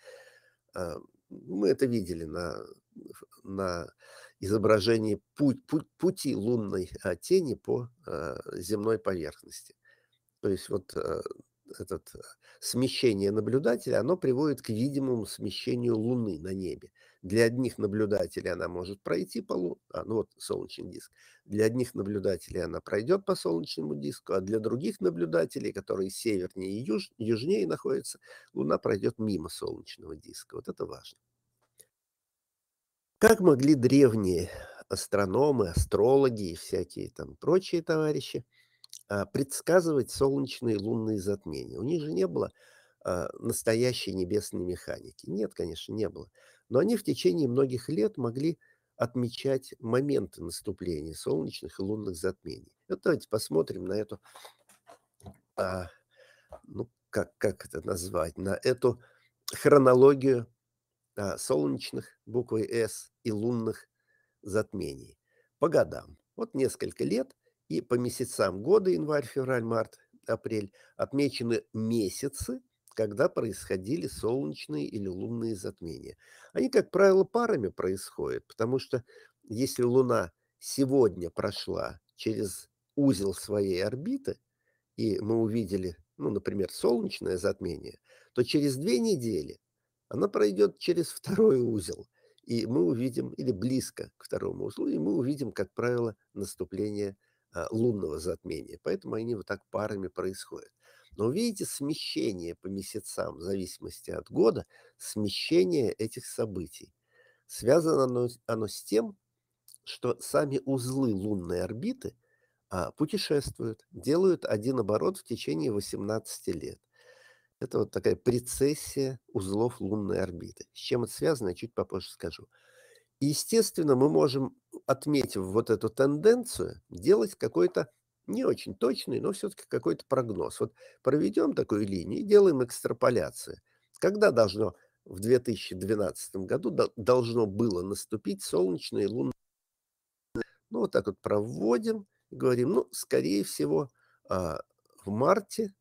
А, мы это видели на, на изображении путь, путь, пути лунной а, тени по земной поверхности. То есть вот э, это э, смещение наблюдателя, оно приводит к видимому смещению Луны на небе. Для одних наблюдателей она может пройти по Луне, а, ну вот солнечный диск. Для одних наблюдателей она пройдет по солнечному диску, а для других наблюдателей, которые севернее и юж, южнее находятся, Луна пройдет мимо солнечного диска. Вот это важно. Как могли древние астрономы, астрологи и всякие там прочие товарищи – а, предсказывать солнечные и лунные затмения. У них же не было а, настоящей небесной механики. Нет, конечно, не было. Но они в течение многих лет могли отмечать моменты наступления солнечных и лунных затмений. Вот давайте посмотрим на эту, а, ну, как, как это назвать, на эту хронологию а, солнечных буквой «С» и лунных затмений по годам. Вот несколько лет и по месяцам года, январь, февраль, март, апрель, отмечены месяцы, когда происходили солнечные или лунные затмения. Они, как правило, парами происходят, потому что если Луна сегодня прошла через узел своей орбиты, и мы увидели, ну, например, солнечное затмение, то через две недели она пройдет через второй узел, и мы увидим, или близко к второму узлу, и мы увидим, как правило, наступление Э, лунного затмения. Поэтому они вот так парами происходят. Но видите смещение по месяцам в зависимости от года, смещение этих событий. Связано оно, оно с тем, что сами узлы лунной орбиты а, путешествуют, делают один оборот в течение 18 лет. Это вот такая прецессия узлов лунной орбиты. С чем это связано, я чуть попозже скажу. И, естественно, мы можем отметив вот эту тенденцию, делать какой-то не очень точный, но все-таки какой-то прогноз. Вот проведем такую линию и делаем экстраполяцию. Когда должно в 2012 году должно было наступить солнечное и лунное? Ну, вот так вот проводим и говорим, ну, скорее всего, а, в марте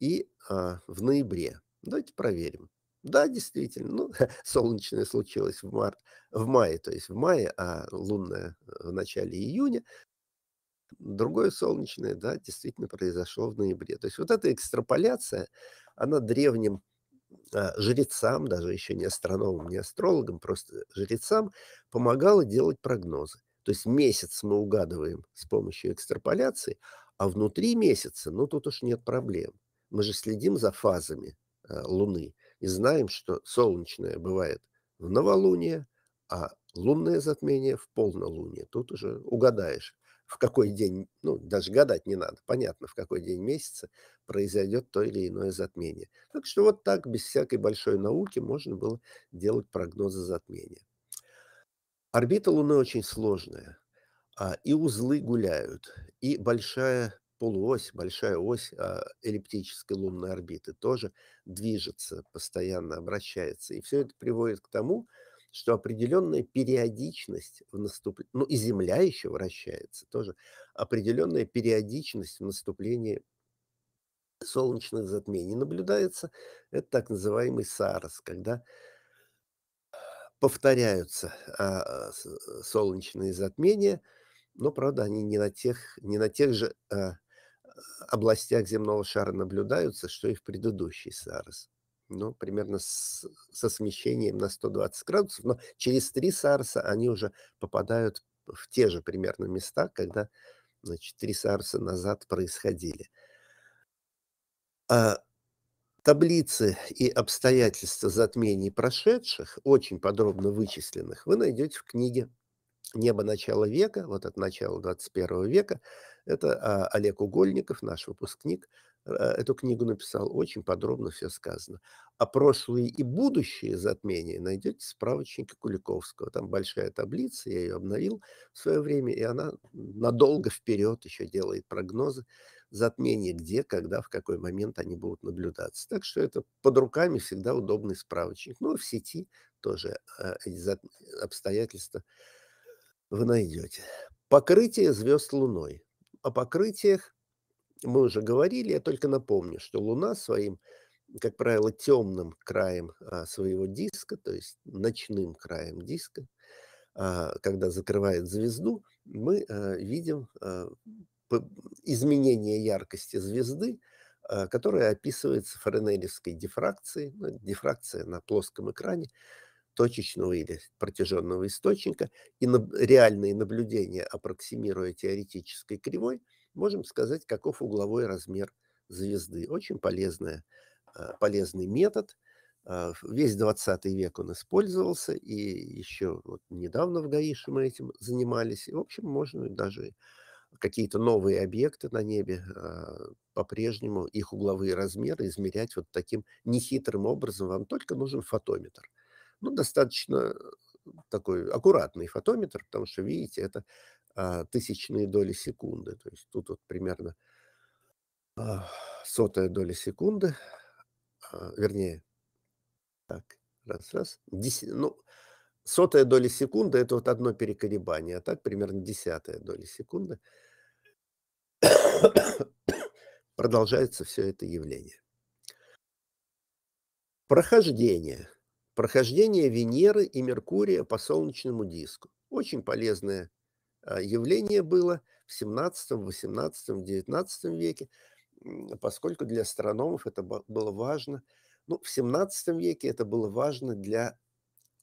и а, в ноябре. Давайте проверим. Да, действительно. Ну, солнечное случилось в, март, в мае, то есть в мае, а лунное э, в начале июня. Другое солнечное, да, действительно произошло в ноябре. То есть вот эта экстраполяция, она древним а, жрецам, даже еще не астрономам, не астрологам, просто жрецам, помогала делать прогнозы. То есть месяц мы угадываем с помощью экстраполяции, а внутри месяца, ну тут уж нет проблем. Мы же следим за фазами э, Луны. И знаем, что солнечное бывает в новолуние, а лунное затмение в полнолуние. Тут уже угадаешь, в какой день, ну, даже гадать не надо, понятно, в какой день месяца произойдет то или иное затмение. Так что вот так, без всякой большой науки, можно было делать прогнозы затмения. Орбита Луны очень сложная, а, и узлы гуляют, и большая полуось, большая ось а, эллиптической лунной орбиты тоже движется, постоянно обращается. И все это приводит к тому, что определенная периодичность в наступлении, ну и Земля еще вращается тоже, определенная периодичность в наступлении солнечных затмений наблюдается. Это так называемый сарос, когда повторяются а, э, солнечные затмения, но, правда, они не на тех, не на тех же а, областях земного шара наблюдаются, что и в предыдущий сарс, Ну, примерно с, со смещением на 120 градусов, но через три сарса они уже попадают в те же примерно места, когда значит, три сарса назад происходили. А таблицы и обстоятельства затмений прошедших, очень подробно вычисленных, вы найдете в книге «Небо начала века», вот от начала 21 века, это а, Олег Угольников, наш выпускник, а, эту книгу написал, очень подробно все сказано. А прошлые и будущие затмения найдете в справочнике Куликовского. Там большая таблица, я ее обновил в свое время, и она надолго вперед еще делает прогнозы затмения, где, когда, в какой момент они будут наблюдаться. Так что это под руками всегда удобный справочник. Ну, а в сети тоже а, эти обстоятельства вы найдете. Покрытие звезд Луной о покрытиях мы уже говорили, я только напомню, что Луна своим, как правило, темным краем а, своего диска, то есть ночным краем диска, а, когда закрывает звезду, мы а, видим изменение яркости звезды, которое описывается френелевской дифракцией. Ну, дифракция на плоском экране точечного или протяженного источника и на, реальные наблюдения, аппроксимируя теоретической кривой, можем сказать, каков угловой размер звезды. Очень полезная, а, полезный метод. А, весь 20 век он использовался, и еще вот недавно в ГАИШе мы этим занимались. И, в общем, можно даже какие-то новые объекты на небе, а, по-прежнему их угловые размеры измерять вот таким нехитрым образом. Вам только нужен фотометр – ну, достаточно э, такой аккуратный фотометр, потому что, видите, это а, тысячные доли секунды. То есть тут вот примерно а, сотая доля секунды, а, вернее, так, раз, раз, десять, ну, сотая доля секунды – это вот одно переколебание, а так примерно десятая доля секунды продолжается все это явление. Прохождение – прохождение Венеры и Меркурия по солнечному диску. Очень полезное а, явление было в 17, 18, 19 веке, поскольку для астрономов это было важно. Ну, в 17 веке это было важно для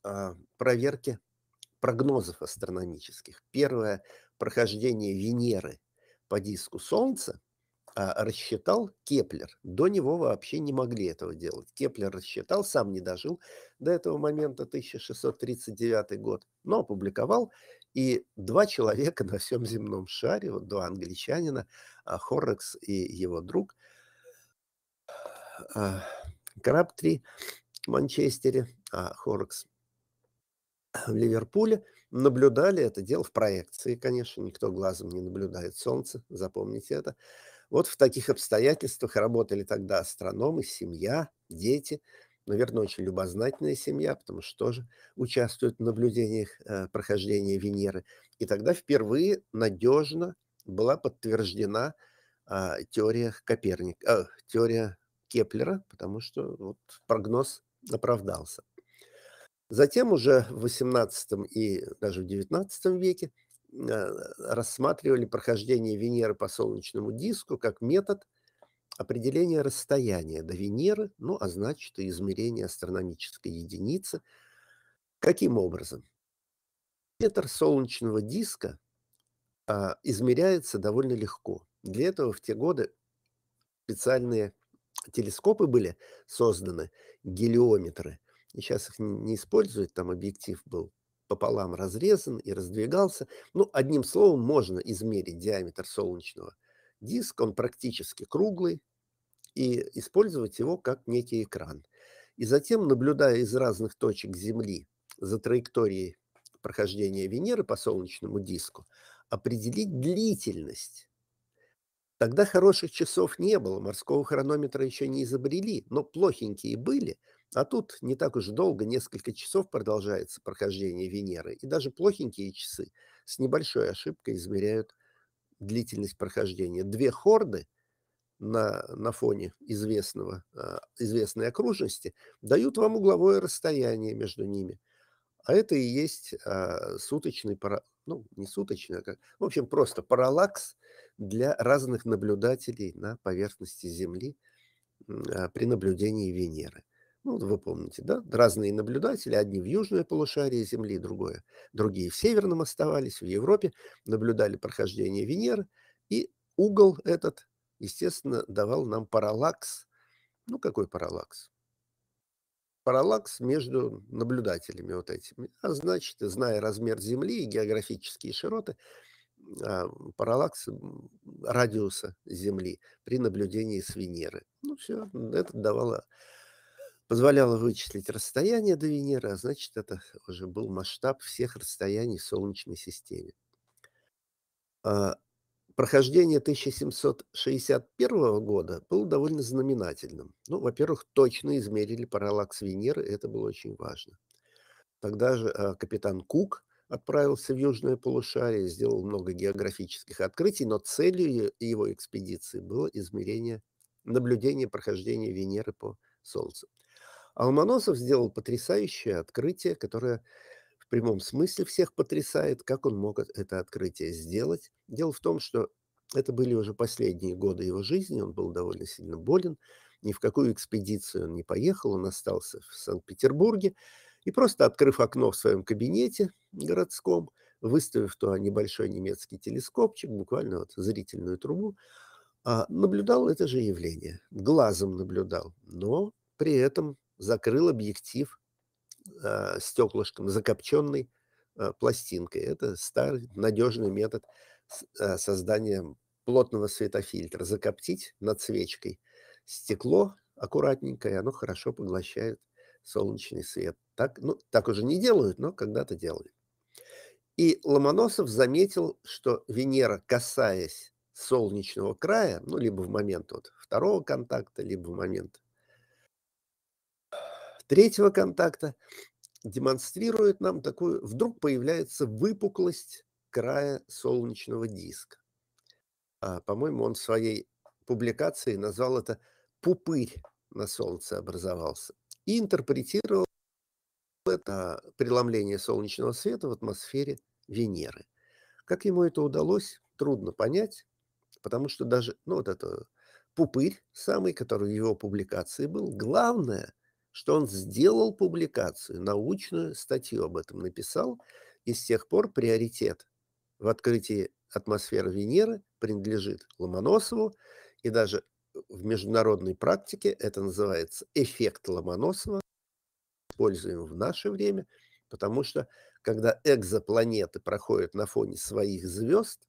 а, проверки прогнозов астрономических. Первое прохождение Венеры по диску Солнца а, рассчитал Кеплер. До него вообще не могли этого делать. Кеплер рассчитал, сам не дожил до этого момента, 1639 год, но опубликовал, и два человека на всем земном шаре, вот два англичанина, а, Хоррекс и его друг, а, Крабтри в Манчестере, а Хоррекс в Ливерпуле, наблюдали это дело в проекции, конечно, никто глазом не наблюдает солнце, запомните это, вот в таких обстоятельствах работали тогда астрономы, семья, дети, наверное, очень любознательная семья, потому что тоже участвуют в наблюдениях э, прохождения Венеры. И тогда впервые надежно была подтверждена э, теория Коперника, э, теория Кеплера, потому что вот, прогноз оправдался. Затем уже в XVIII и даже в XIX веке Э, рассматривали прохождение Венеры по солнечному диску как метод определения расстояния до Венеры, ну а значит и измерения астрономической единицы. Каким образом? Метр солнечного диска а, измеряется довольно легко. Для этого в те годы специальные телескопы были созданы, гелиометры. И сейчас их не используют, там объектив был пополам разрезан и раздвигался. Ну, одним словом, можно измерить диаметр солнечного диска. Он практически круглый, и использовать его как некий экран. И затем, наблюдая из разных точек Земли за траекторией прохождения Венеры по солнечному диску, определить длительность Тогда хороших часов не было, морского хронометра еще не изобрели, но плохенькие были, а тут не так уж долго, несколько часов продолжается прохождение Венеры, и даже плохенькие часы с небольшой ошибкой измеряют длительность прохождения. Две хорды на, на фоне известного, а, известной окружности дают вам угловое расстояние между ними. А это и есть а, суточный, ну, не суточный, а как, в общем, просто параллакс для разных наблюдателей на поверхности Земли а, при наблюдении Венеры ну, вы помните, да, разные наблюдатели, одни в южное полушарие Земли, другое, другие в северном оставались, в Европе, наблюдали прохождение Венеры, и угол этот, естественно, давал нам параллакс. Ну, какой параллакс? Параллакс между наблюдателями вот этими. А значит, зная размер Земли и географические широты, а, параллакс радиуса Земли при наблюдении с Венеры. Ну, все, это давало позволяло вычислить расстояние до Венеры, а значит, это уже был масштаб всех расстояний в Солнечной системе. А, прохождение 1761 года было довольно знаменательным. Ну, во-первых, точно измерили параллакс Венеры, это было очень важно. Тогда же а, капитан Кук отправился в Южное полушарие, сделал много географических открытий, но целью его экспедиции было измерение, наблюдение прохождения Венеры по Солнцу. Алмоносов сделал потрясающее открытие, которое в прямом смысле всех потрясает, как он мог это открытие сделать. Дело в том, что это были уже последние годы его жизни, он был довольно сильно болен, ни в какую экспедицию он не поехал, он остался в Санкт-Петербурге, и просто открыв окно в своем кабинете городском, выставив туда небольшой немецкий телескопчик, буквально вот зрительную трубу, а, наблюдал это же явление, глазом наблюдал, но при этом закрыл объектив э, стеклышком, закопченной э, пластинкой. Это старый надежный метод э, создания плотного светофильтра. Закоптить над свечкой стекло аккуратненько, и оно хорошо поглощает солнечный свет. Так, ну, так уже не делают, но когда-то делали. И Ломоносов заметил, что Венера, касаясь солнечного края, ну, либо в момент вот второго контакта, либо в момент третьего контакта демонстрирует нам такую, вдруг появляется выпуклость края солнечного диска. А, по-моему, он в своей публикации назвал это «пупырь на солнце образовался» и интерпретировал это преломление солнечного света в атмосфере Венеры. Как ему это удалось, трудно понять, потому что даже, ну вот это пупырь самый, который в его публикации был, главное, что он сделал публикацию, научную статью об этом написал, и с тех пор приоритет в открытии атмосферы Венеры принадлежит Ломоносову, и даже э, в международной практике это называется эффект Ломоносова, используем в наше время, потому что когда экзопланеты проходят на фоне своих звезд,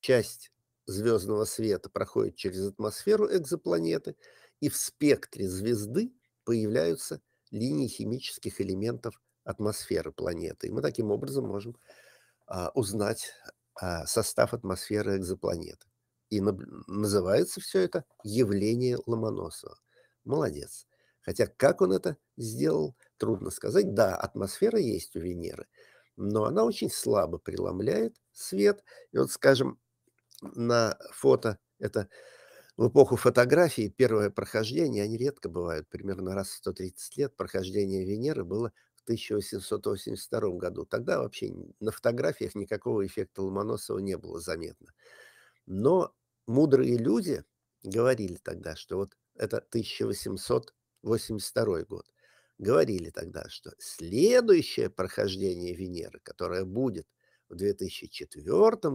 часть звездного света проходит через атмосферу экзопланеты, и в спектре звезды появляются линии химических элементов атмосферы планеты. И мы таким образом можем а, узнать а, состав атмосферы экзопланеты. И на, называется все это явление Ломоносова. Молодец. Хотя как он это сделал, трудно сказать. Да, атмосфера есть у Венеры, но она очень слабо преломляет свет. И вот, скажем, на фото это в эпоху фотографии первое прохождение, они редко бывают, примерно раз в 130 лет прохождение Венеры было в 1882 году. Тогда вообще на фотографиях никакого эффекта Ломоносова не было заметно. Но мудрые люди говорили тогда, что вот это 1882 год, говорили тогда, что следующее прохождение Венеры, которое будет в 2004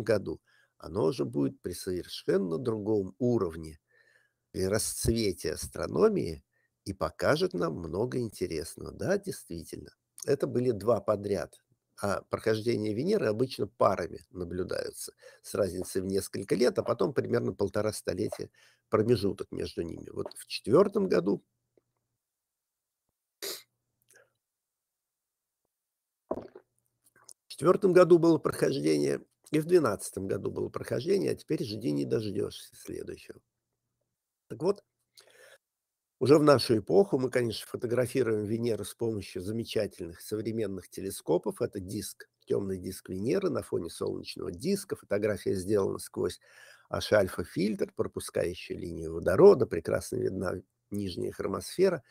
году – оно уже будет при совершенно другом уровне и расцвете астрономии и покажет нам много интересного. Да, действительно. Это были два подряд. А прохождение Венеры обычно парами наблюдаются с разницей в несколько лет, а потом примерно полтора столетия промежуток между ними. Вот в четвертом году в четвертом году было прохождение и в 2012 году было прохождение, а теперь жди не дождешься следующего. Так вот, уже в нашу эпоху мы, конечно, фотографируем Венеру с помощью замечательных современных телескопов. Это диск, темный диск Венеры на фоне солнечного диска. Фотография сделана сквозь H-альфа-фильтр, пропускающий линию водорода. Прекрасно видна нижняя хромосфера.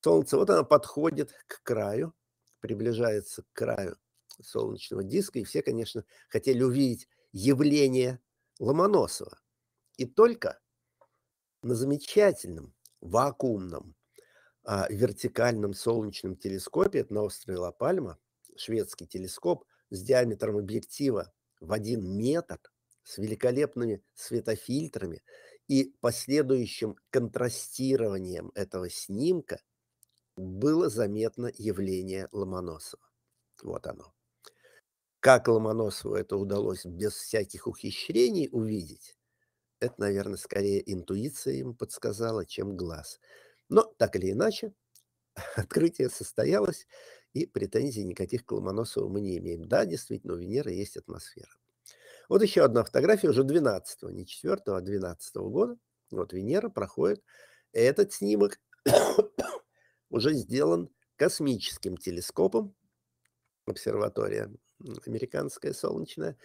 Солнце, вот она подходит к краю, приближается к краю солнечного диска, и все, конечно, хотели увидеть явление Ломоносова. И только на замечательном вакуумном а, вертикальном солнечном телескопе, это на острове Ла-Пальма, шведский телескоп с диаметром объектива в один метр, с великолепными светофильтрами и последующим контрастированием этого снимка было заметно явление Ломоносова. Вот оно. Как Ломоносову это удалось без всяких ухищрений увидеть, это, наверное, скорее интуиция ему подсказала, чем глаз. Но так или иначе, открытие состоялось, и претензий никаких к Ломоносову мы не имеем. Да, действительно, у Венеры есть атмосфера. Вот еще одна фотография уже 12 не 4 а 12 года. Вот Венера проходит. Этот снимок уже сделан космическим телескопом обсерватория американское солнечное.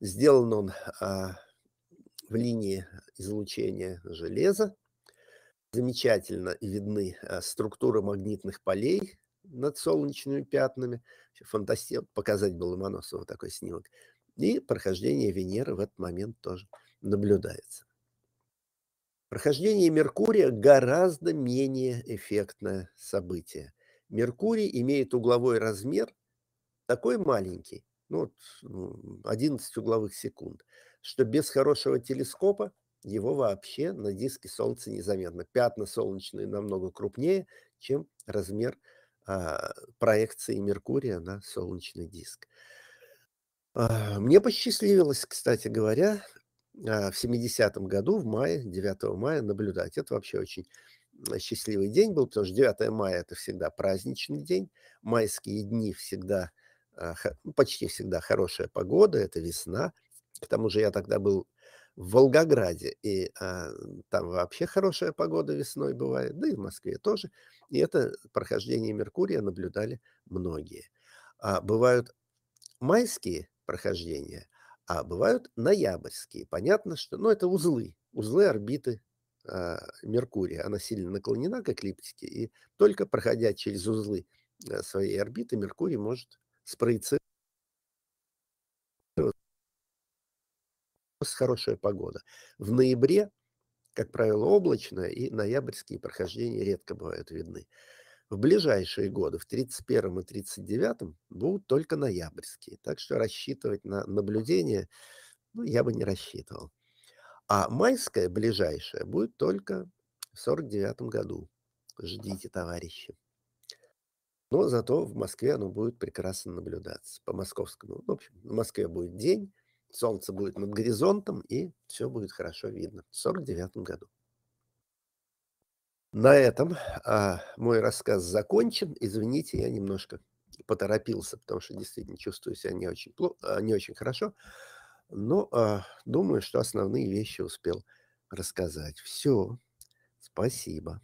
Сделан он а, в линии излучения железа. Замечательно видны а, структуры магнитных полей над солнечными пятнами. Фантасти... Показать был Ломоносову такой снимок. И прохождение Венеры в этот момент тоже наблюдается. Прохождение Меркурия гораздо менее эффектное событие. Меркурий имеет угловой размер такой маленький, ну, 11 угловых секунд, что без хорошего телескопа его вообще на диске Солнца незаметно. Пятна солнечные намного крупнее, чем размер а, проекции Меркурия на солнечный диск. А, мне посчастливилось, кстати говоря, а, в 70-м году, в мае, 9 мая наблюдать. Это вообще очень э, счастливый день был, потому что 9 мая – это всегда праздничный день, майские дни всегда – Э, ну, почти всегда хорошая погода, это весна. К тому же я тогда был в Волгограде, и а, там вообще хорошая погода весной бывает, да и в Москве тоже. И это прохождение Меркурия наблюдали многие. А, бывают майские прохождения, а бывают ноябрьские. Понятно, что ну, это узлы, узлы орбиты а, Меркурия. Она сильно наклонена к эклиптике, и только проходя через узлы э, своей орбиты, Меркурий может спроецировать хорошая погода. В ноябре, как правило, облачно, и ноябрьские прохождения редко бывают видны. В ближайшие годы, в 31 и 39 будут только ноябрьские, так что рассчитывать на наблюдение ну, я бы не рассчитывал. А майское ближайшее будет только в 49 году. Ждите, товарищи. Но зато в Москве оно будет прекрасно наблюдаться по московскому. Ну, в общем, в Москве будет день, солнце будет над горизонтом, и все будет хорошо видно в 1949 году. На этом а, мой рассказ закончен. Извините, я немножко поторопился, потому что действительно чувствую себя не очень, плохо, а, не очень хорошо. Но а, думаю, что основные вещи успел рассказать. Все. Спасибо.